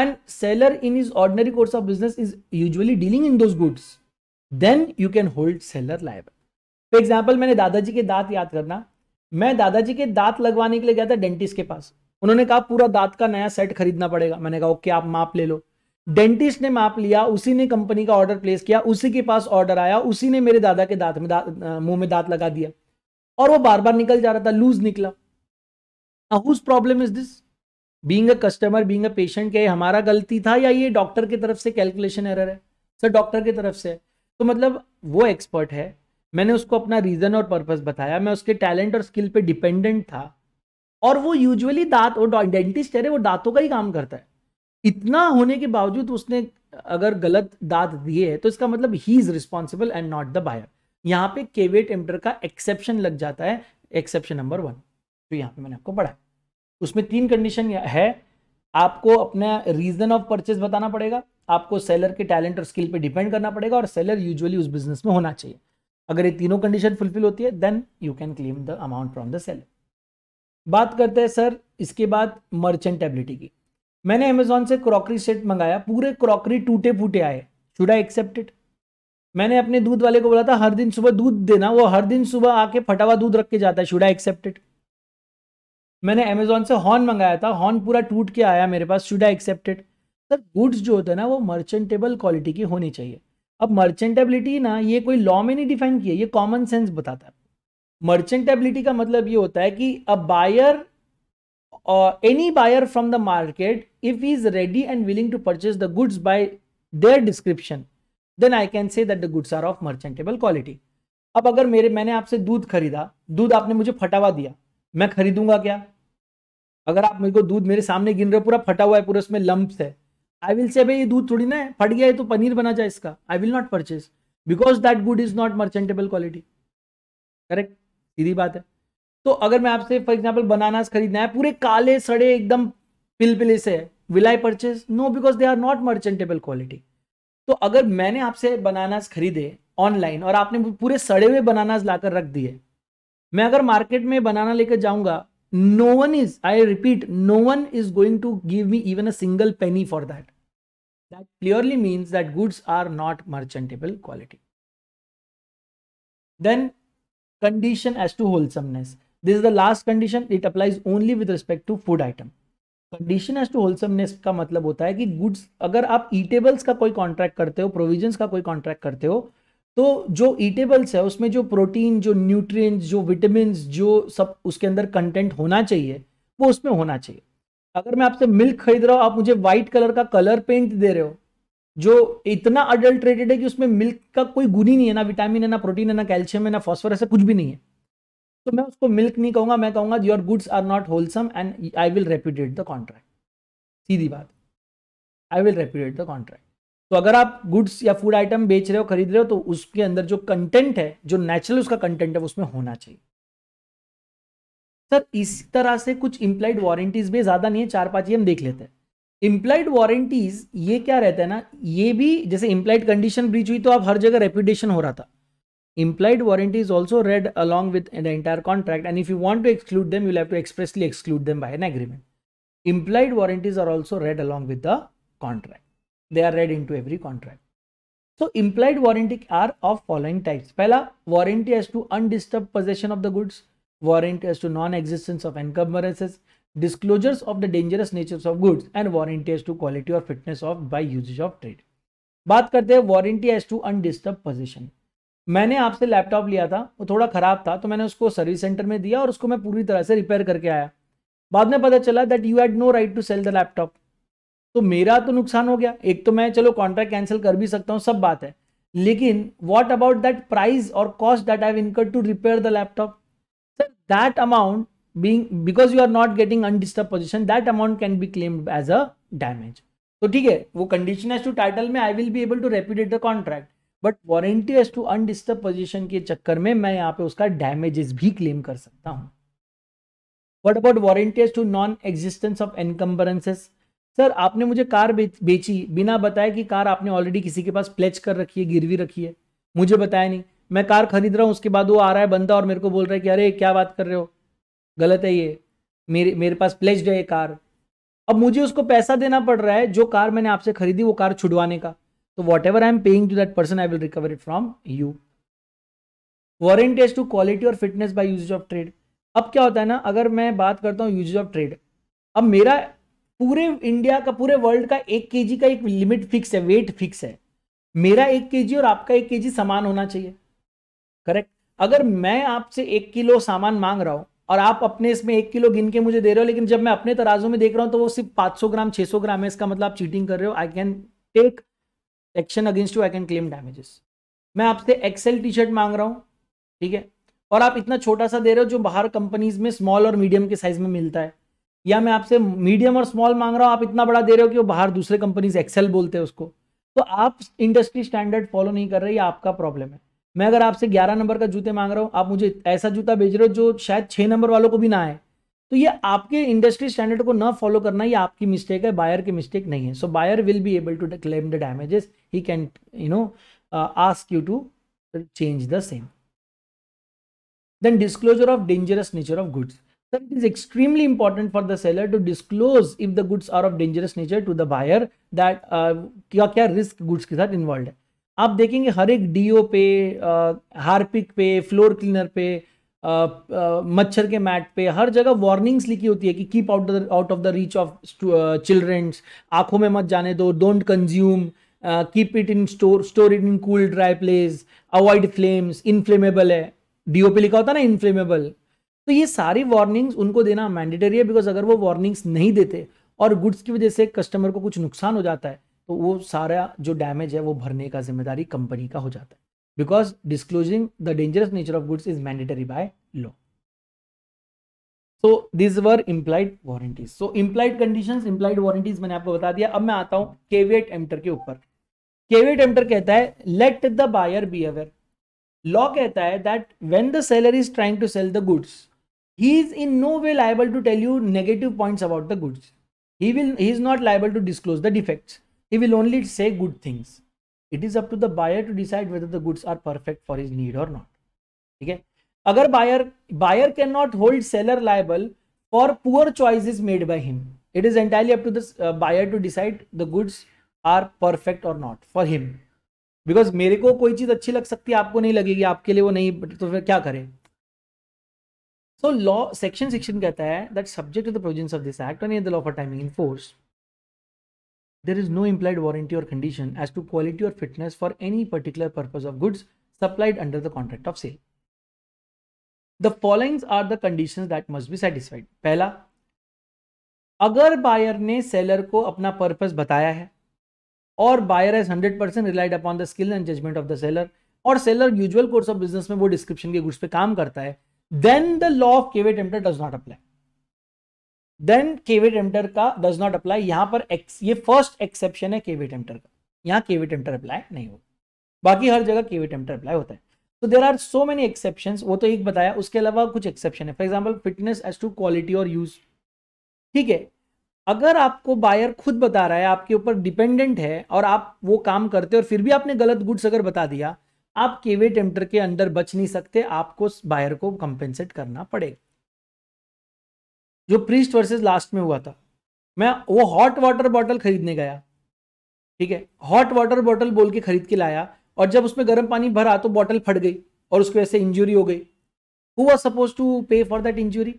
and seller in is ordinary course of business is usually dealing in those goods then you can hold seller लाइव for example मैंने दादाजी के दांत याद करना मैं दादाजी के दांत लगवाने के लिए गया था डेंटिस्ट के पास उन्होंने कहा पूरा दांत का नया सेट खरीदना पड़ेगा मैंने कहा ओके आप माप ले लो डेंटिस्ट ने माप लिया उसी ने कंपनी का ऑर्डर प्लेस किया उसी के पास ऑर्डर आया उसी ने मेरे दादा के दांत में दांत मुंह में दांत लगा दिया और वो बार बार निकल जा रहा था लूज निकला whose problem is this being a customer being a patient के हमारा गलती था या ये डॉक्टर की तरफ से कैलकुलेशन एरर है सर डॉक्टर की तरफ से तो मतलब वो एक्सपर्ट है मैंने उसको अपना रीज़न और पर्पस बताया मैं उसके टैलेंट और स्किल पे डिपेंडेंट था और वो यूजुअली दांत वो डेंटिस्ट है वो दांतों का ही काम करता है इतना होने के बावजूद उसने अगर गलत दाद दिए है तो इसका मतलब he is responsible and not the buyer यहां पे केवेट एम्प्टर का एक्सेप्शन लग जाता है एक्सेप्शन नंबर वन तो यहाँ पे मैंने आपको पढ़ा उसमें तीन कंडीशन है आपको अपना रीजन ऑफ परचेज बताना पड़ेगा आपको सेलर के टैलेंट और स्किल पे डिपेंड करना पड़ेगा और सेलर यूजुअली उस बिजनेस में होना चाहिए अगर ये तीनों कंडीशन फुलफिल होती है then you can claim the amount from the seller बात करते हैं सर इसके बाद मर्चेंटेबिलिटी की मैंने अमेजोन से क्रॉकरी सेट मंगाया पूरे क्रॉकरी टूटे फूटे आए शुड आई एक्सेप्ट इट मैंने अपने दूध वाले को बोला था हर दिन सुबह दूध देना वो हर दिन सुबह आके फटावा दूध रख के जाता है शुड आई एक्सेप्ट इट मैंने अमेजोन से हॉर्न मंगाया था हॉर्न पूरा टूट के आया मेरे पास should I accept it sir goods जो होते हैं ना वो मर्चेंटेबल क्वालिटी की होनी चाहिए अब मर्चेंटेबिलिटी ना ये कोई लॉ में नहीं डिफाइन किया ये कॉमन सेंस बताता है मर्चेंटेबिलिटी का मतलब ये होता है कि a buyer uh, any buyer from the market if he is ready and willing to purchase the goods by their description then i can say that the goods are of merchantable quality अब अगर मेरे मैंने आपसे दूध खरीदा दूध आपने मुझे फटा हुआ दिया मैं खरीदूंगा क्या अगर आप मेरे को दूध मेरे सामने गिन रहे हो पूरा फटा हुआ है पूरा उसमें लम्ब है आई विल से भाई ये दूध थोड़ी ना है फट गया है तो पनीर बना जाए इसका I will not purchase because that good is not merchantable quality correct सीधी बात है तो अगर मैं आपसे फॉर एग्जाम्पल बनाना खरीदना है पूरे काले सड़े एकदम पिलपिले से will I purchase no because they are not merchantable quality तो अगर मैंने आपसे बनानास खरीदे ऑनलाइन और आपने पूरे सड़े हुए बनानास लाकर रख दिए मैं अगर मार्केट में बनाना लेकर जाऊंगा no one is I repeat no one is going to give me even a single penny for that that clearly means that goods are not merchantable quality then condition as to wholesomeness this is the last condition it applies only with respect to food item condition as to wholesomeness का मतलब होता है कि goods अगर आप eatables का कोई contract करते हो प्रोविजन का कोई कॉन्ट्रैक्ट करते हो तो जो ईटेबल्स है उसमें जो प्रोटीन जो न्यूट्रिय जो विटामिन जो सब उसके अंदर कंटेंट होना चाहिए वो उसमें होना चाहिए अगर मैं आपसे मिल्क खरीद रहा हूँ आप मुझे व्हाइट कलर का कलर पेंट दे रहे हो जो इतना अडल्ट्रेटेड है कि उसमें मिल्क का कोई गुनी नहीं है ना विटामिन है ना प्रोटीन है ना कैल्शियम है ना फॉस्फोरस है कुछ भी नहीं है तो मैं उसको मिल्क नहीं कहूंगा मैं कहूंगा your goods are not wholesome and I will repudiate the contract सीधी बात I will repudiate the contract तो अगर आप गुड्स या फूड आइटम बेच रहे हो खरीद रहे हो तो उसके अंदर जो कंटेंट है जो नेचुरल उसका कंटेंट है उसमें होना चाहिए सर इस तरह से कुछ इंप्लाइड वारंटीज भी ज़्यादा नहीं है चार पांच ही हम देख लेते हैं इम्प्लाइड वारंटीज ये क्या रहता है ना ये भी जैसे इम्प्लाइड कंडीशन ब्रीच हुई तो आप हर जगह रेप्यूटेशन हो रहा था implied warranty is also read along with the entire contract and if you want to exclude them you'll have to expressly exclude them by an agreement implied warranties are also read along with the contract they are read into every contract so implied warranty are of following types pehla warranty as to undisturbed possession of the goods warranty as to non-existence of encumbrances disclosures of the dangerous natures of goods and warranty as to quality or fitness of by usage of trade बात करते हैं warranty as to undisturbed position मैंने आपसे laptop लिया था वो थोड़ा ख़राब था तो मैंने उसको सर्विस सेंटर में दिया और उसको मैं पूरी तरह से रिपेयर करके आया बाद में पता चला that you had no right to sell the laptop तो मेरा तो नुकसान हो गया एक तो मैं चलो कॉन्ट्रैक्ट कैंसिल कर भी सकता हूँ सब बात है लेकिन वॉट अबाउट दैट प्राइस और cost that I incur to repair the laptop sir that amount being because you are not getting undisturbed position that amount can be claimed as a damage तो ठीक है वो condition as to title में I will be able to repudiate the contract but warranty as to undisturbed position के चक्कर में मैं यहाँ पे उसका डैमेजेस भी क्लेम कर सकता हूँ what about warranty as to non existence of encumbrances sir आपने मुझे कार बेची बिना बताए कि कार आपने ऑलरेडी किसी के पास प्लेच कर रखी है गिरवी रखी है मुझे बताया नहीं मैं कार खरीद रहा हूँ उसके बाद वो आ रहा है बंदा और मेरे को बोल रहा है कि अरे क्या बात कर रहे हो गलत है ये मेरे मेरे पास प्लेच है ये कार अब मुझे उसको पैसा देना पड़ रहा है जो कार मैंने आपसे खरीदी वो कार छुड़वाने का So whatever I am paying to that person, I will recover it from you. Warrant is to quality or fitness by usage of trade. अब क्या होता है ना अगर मैं बात करता हूँ यूजेज ऑफ ट्रेड अब मेरा पूरे इंडिया का पूरे वर्ल्ड का एक के का एक लिमिट फिक्स है वेट फिक्स है मेरा एक के और आपका एक के समान होना चाहिए करेक्ट अगर मैं आपसे एक किलो सामान मांग रहा हूँ और आप अपने इसमें एक किलो गिन के मुझे दे रहे हो लेकिन जब मैं अपने तराजू में देख रहा हूँ तो वो सिर्फ 500 ग्राम 600 ग्राम है इसका मतलब आप चीटिंग कर रहे हो I can take action against you I can claim damages मैं आपसे एक्सेल टी शर्ट मांग रहा हूँ ठीक है और आप इतना छोटा सा दे रहे हो जो बाहर कंपनीज में स्मॉल और मीडियम के साइज में मिलता है या मैं आपसे मीडियम और स्मॉल मांग रहा हूँ आप इतना बड़ा दे रहे हो कि वो बाहर दूसरे कंपनीज एक्सेल बोलते हैं उसको तो आप इंडस्ट्री स्टैंडर्ड फॉलो नहीं कर रहे ये आपका प्रॉब्लम है मैं अगर आपसे ग्यारह नंबर का जूते मांग रहा हूँ आप मुझे ऐसा जूता भेज रहे हो जो शायद छः नंबर वालों को भी ना आए तो ये आपके इंडस्ट्री स्टैंडर्ड को ना फॉलो करना ये आपकी मिस्टेक है बायर की मिस्टेक नहीं है so buyer will be able to claim the damages he can you know ask you to change the same then disclosure of dangerous nature of goods sir it is extremely important for the seller to disclose if the goods are of dangerous nature to the buyer that क्या क्या risk goods के साथ involve है आप देखेंगे हर एक deo पे uh, Harpic पे फ्लोर क्लीनर पे मच्छर के मैट पे हर जगह वार्निंग्स लिखी होती है कि keep out out of the reach of childrens आंखों में मत जाने दो don't consume keep it in store store it in cool dry place avoid flames inflammable है डीओ पे लिखा होता है ना इनफ्लेमेबल तो ये सारी वार्निंग्स उनको देना मैंडेटरी है बिकॉज अगर वो वार्निंग्स नहीं देते और गुड्स की वजह से कस्टमर को कुछ नुकसान हो जाता है तो वो सारा जो डैमेज है वो भरने का जिम्मेदारी कंपनी का हो जाता है because disclosing the dangerous nature of goods is mandatory by law so these were implied warranties. So implied condition implied warranties मैंने आपको बता दिया अब मैं आता हूं केविएट एम्टर के ऊपर केविएट एम्टर कहता है let the buyer be aware law कहता है that when the seller is trying to sell the goods he is in no way liable to tell you negative points about the goods he will he is not liable to disclose the defects he will only say good things it is up to the buyer to decide whether the goods are perfect for his need और not ठीक है अगर buyer buyer can not hold seller liable for poor choice is made by him it is entirely up to the uh, buyer to decide the goods are perfect or not for him मेरे को कोई चीज अच्छी लग सकती है आपको नहीं लगेगी आपके लिए वो नहीं बट तो फिर क्या करें सो लॉ सेक्शन सिक्सटीन कहता है that subject to the provision of this act and the law for timing in force there is no implied warranty or condition as to quality or fitness for any particular purpose of goods supplied under the contract of sale. The followings are the conditions that must be satisfied. pehla अगर buyer ने seller को अपना purpose बताया है और buyer has 100 percent relied upon the skill and judgement of the seller और seller usual course of business में वो डिस्क्रिप्शन के गुड्स पे काम करता है then the law of caveat emptor does not apply then caveat emptor का does not apply यहां पर एक्स ये फर्स्ट एक्सेप्शन है केवी टेम्टर का यहाँ केवी टेम्टर अप्लाई नहीं होगा बाकी हर जगह केवी टेम्टर अप्लाई होता है तो there are so many exception वो तो एक बताया उसके अलावा कुछ एक्सेप्शन है for example fitness as to quality और यूज ठीक है अगर आपको बायर खुद बता रहा है आपके ऊपर डिपेंडेंट है और आप वो काम करते हो और फिर भी आपने गलत गुड्स अगर बता दिया आप केवे टेम्टर के अंदर बच नहीं सकते आपको बायर को कंपेंसेट करना पड़ेगा जो प्रीस्ट वर्सेस लास्ट में हुआ था मैं वो हॉट वाटर बॉटल खरीदने गया ठीक है हॉट वाटर बॉटल बोल के खरीद के लाया और जब उसमें गर्म पानी भरा तो बॉटल फट गई और उसकी वजह से इंजुरी हो गई who was suppose to pay for that injury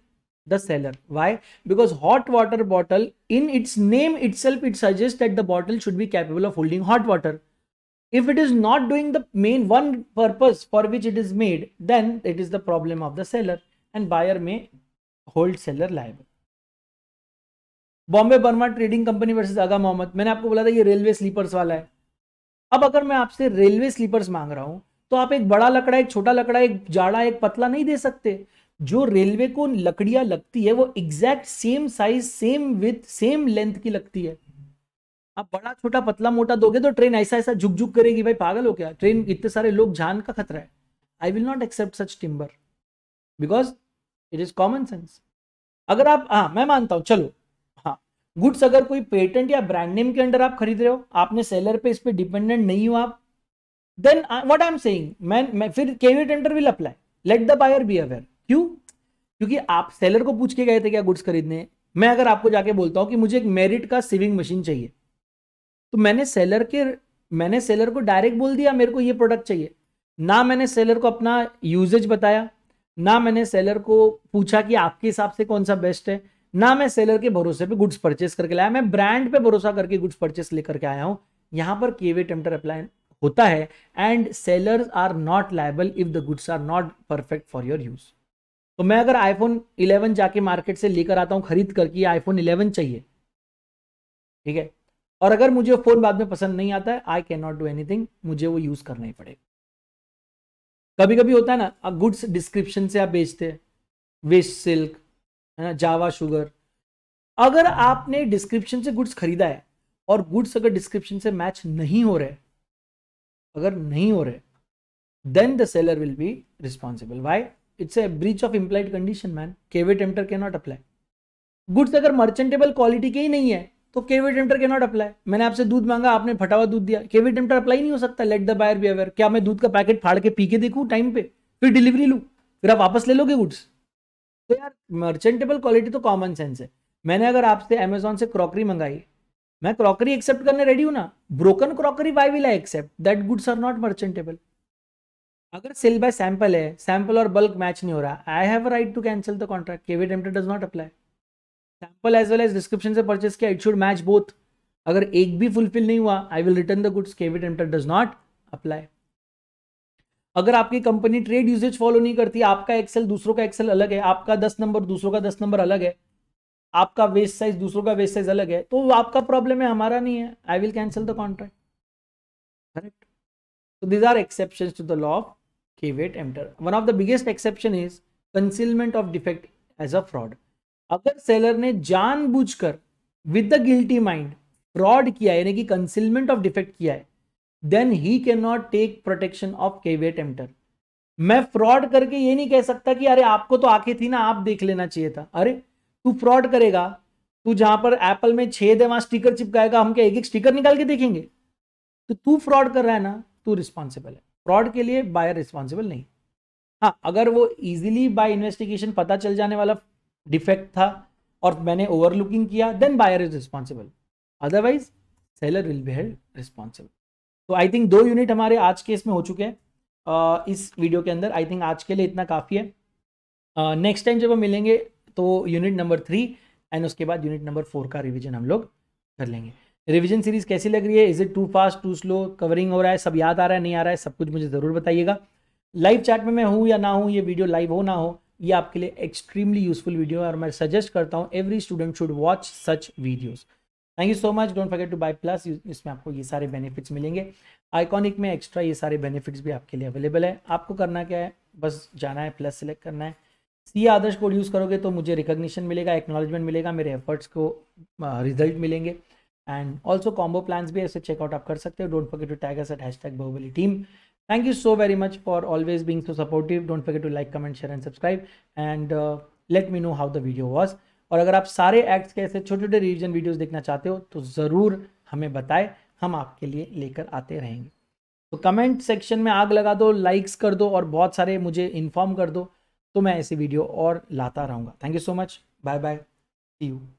the seller why because hot water bottle in its name itself it suggest that the bottle should be capable of holding hot water if it is not doing the main one purpose for which it is made then it is the problem of the seller and buyer may hold seller liable Bombay Burma trading company versus Agha Mohammad मैंने आपको बोला था ये railway slippers वाला है अब अगर मैं आपसे रेलवे स्लीपर्स मांग रहा हूं तो आप एक बड़ा लकड़ा एक छोटा लकड़ा एक जाड़ा एक पतला नहीं दे सकते जो रेलवे को लकड़ियां लगती है वो exact same size same with same length की लगती है आप बड़ा छोटा पतला मोटा दोगे तो ट्रेन ऐसा ऐसा झुक झुक करेगी भाई पागल हो क्या ट्रेन इतने सारे लोग जान का खतरा है I will not accept such timber because it is common sense अगर आप हाँ मैं मानता हूँ चलो हाँ गुड्स अगर कोई पेटेंट या ब्रांड नेम के अंडर आप खरीद रहे हो आपने सेलर पे इस पर डिपेंडेंट नहीं हो आप then what I am saying man मैं फिर caveat emptor will apply let the buyer be aware क्यों क्योंकि आप सेलर को पूछ के गए थे क्या गुड्स खरीदने मैं अगर आपको जाके बोलता हूँ कि मुझे एक मेरिट का सेविंग मशीन चाहिए तो मैंने सेलर के मैंने सेलर को डायरेक्ट बोल दिया मेरे को ये प्रोडक्ट चाहिए ना मैंने सेलर को अपना यूजेज बताया ना मैंने सेलर को पूछा कि आपके हिसाब से कौन सा बेस्ट है ना मैं सेलर के भरोसे पे गुड्स परचेस करके लाया मैं ब्रांड पे भरोसा करके गुड्स परचेस लेकर के आया हूँ यहाँ पर केवे टेम्पटर अप्लाई होता है and seller are not liable if the goods are not perfect for your use तो मैं अगर आईफोन 11 जाके मार्केट से लेकर आता हूँ खरीद करके आईफोन 11 चाहिए ठीक है और अगर मुझे फोन बाद में पसंद नहीं आता है I can not do anything मुझे वो यूज करना ही पड़ेगा कभी कभी होता है ना आप गुड्स डिस्क्रिप्शन से आप बेचते हैं वेस्ट सिल्क है ना जावा शुगर अगर आपने डिस्क्रिप्शन से गुड्स खरीदा है और गुड्स अगर डिस्क्रिप्शन से मैच नहीं हो रहे अगर नहीं हो रहे the seller will be responsible why it's a breach of implied condition man caveat kv के नॉट अप्लाई गुड्स अगर मर्चेंटेबल क्वालिटी के ही नहीं है तो केवी टेम्टर के नॉट अप्लाई मैंने आपसे दूध मांगा आपने फटावा दूध दिया केवी टेम्टर अप्लाई नहीं हो सकता let the buyer be aware क्या मैं दूध का पैकेट फाड़ के पी के देखू टाइम पे फिर डिलीवरी लूँ फिर आप वापस ले लोगे गुड्स तो यार मर्चेंटेबल क्वालिटी तो कॉमन सेंस है मैंने अगर आपसे अमेजोन से क्रॉकरी मंगाई मैं क्रॉकरी एक्सेप्ट करने रेडी हूं ना broken crockery why will I accept that goods are not merchantable अगर सेल बाय सैंपल है सैंपल और बल्क मैच नहीं हो रहा I have right to cancel the contract caveat emptor does not apply sample as well as description से purchase किया it should match both अगर एक भी फुलफिल नहीं हुआ I will return the goods caveat emptor does not apply अगर आपकी company trade usage follow नहीं करती आपका एक्सेल दूसरों का एक्सेल अलग है आपका दस नंबर दूसरों का दस नंबर अलग है आपका वेस्ट साइज दूसरों का वेस्ट साइज अलग है तो आपका प्रॉब्लम है हमारा नहीं है I will cancel the contract correct So these are exception to the law of caveat emptor one of the biggest exception is is of defect as a fraud अगर सेलर ने जानबूझकर with the guilty mind fraud किया यानी कि concealment of defect किया है then he can not take protection of caveat emptor मैं फ्रॉड करके ये नहीं कह सकता कि अरे आपको तो आंखें थी ना आप देख लेना चाहिए था अरे तू फ्रॉड करेगा तू जहां पर एप्पल में छेद है वहां स्टिकर चिपकाएगा हम क्या एक एक स्टिकर निकाल के देखेंगे तो तू फ्रॉड कर रहा है ना तू रिस्पॉन्सिबल है फ्रॉड के लिए बायर रिस्पॉन्सिबल नहीं हाँ अगर वो इजिली बाय इन्वेस्टिगेशन पता चल जाने वाला डिफेक्ट था और मैंने ओवरलुकिंग किया then buyer is responsible otherwise seller will be held responsible तो आई थिंक दो यूनिट हमारे आज के इसमें हो चुके हैं uh, इस वीडियो के अंदर आई थिंक आज के लिए इतना काफ़ी है नेक्स्ट uh, टाइम जब हम मिलेंगे तो यूनिट नंबर थ्री एंड उसके बाद यूनिट नंबर फोर का रिविजन हम लोग कर लेंगे रिविजन सीरीज कैसी लग रही है is it too fast too slow covering हो रहा है सब याद आ रहा है नहीं आ रहा है सब कुछ मुझे ज़रूर बताइएगा लाइव चैट में मैं हूँ या ना हूँ ये वीडियो लाइव हो ना हो ये आपके लिए एक्सट्रीमली यूजफुल वीडियो है और मैं सजेस्ट करता हूँ every student should watch such videos thank you so much don't forget to buy plus इसमें आपको ये सारे बेनिफिट्स मिलेंगे आइकॉनिक में एक्स्ट्रा ये सारे बेनिफिट्स भी आपके लिए अवेलेबल है आपको करना क्या है बस जाना है प्लस सेलेक्ट करना है सी आदर्श कोड यूज़ करोगे तो मुझे रिकॉग्निशन मिलेगा एक्नॉलेजमेंट मिलेगा मेरे एफर्ट्स को रिजल्ट uh, मिलेंगे एंड ऑल्सो कॉम्बो प्लान्स भी ऐसे चेकआउट आप कर सकते हो don't forget to tag us at hashtag Baahubali team thank you so very much for always being so supportive don't forget to like comment share and subscribe and uh, let me know how the video was और अगर आप सारे acts के ऐसे छोटे छोटे revision videos देखना चाहते हो तो ज़रूर हमें बताएं हम आपके लिए लेकर आते रहेंगे तो कमेंट सेक्शन में आग लगा दो लाइक्स कर दो और बहुत सारे मुझे इन्फॉर्म कर दो तो मैं ऐसी वीडियो और लाता रहूँगा thank you so much bye bye see you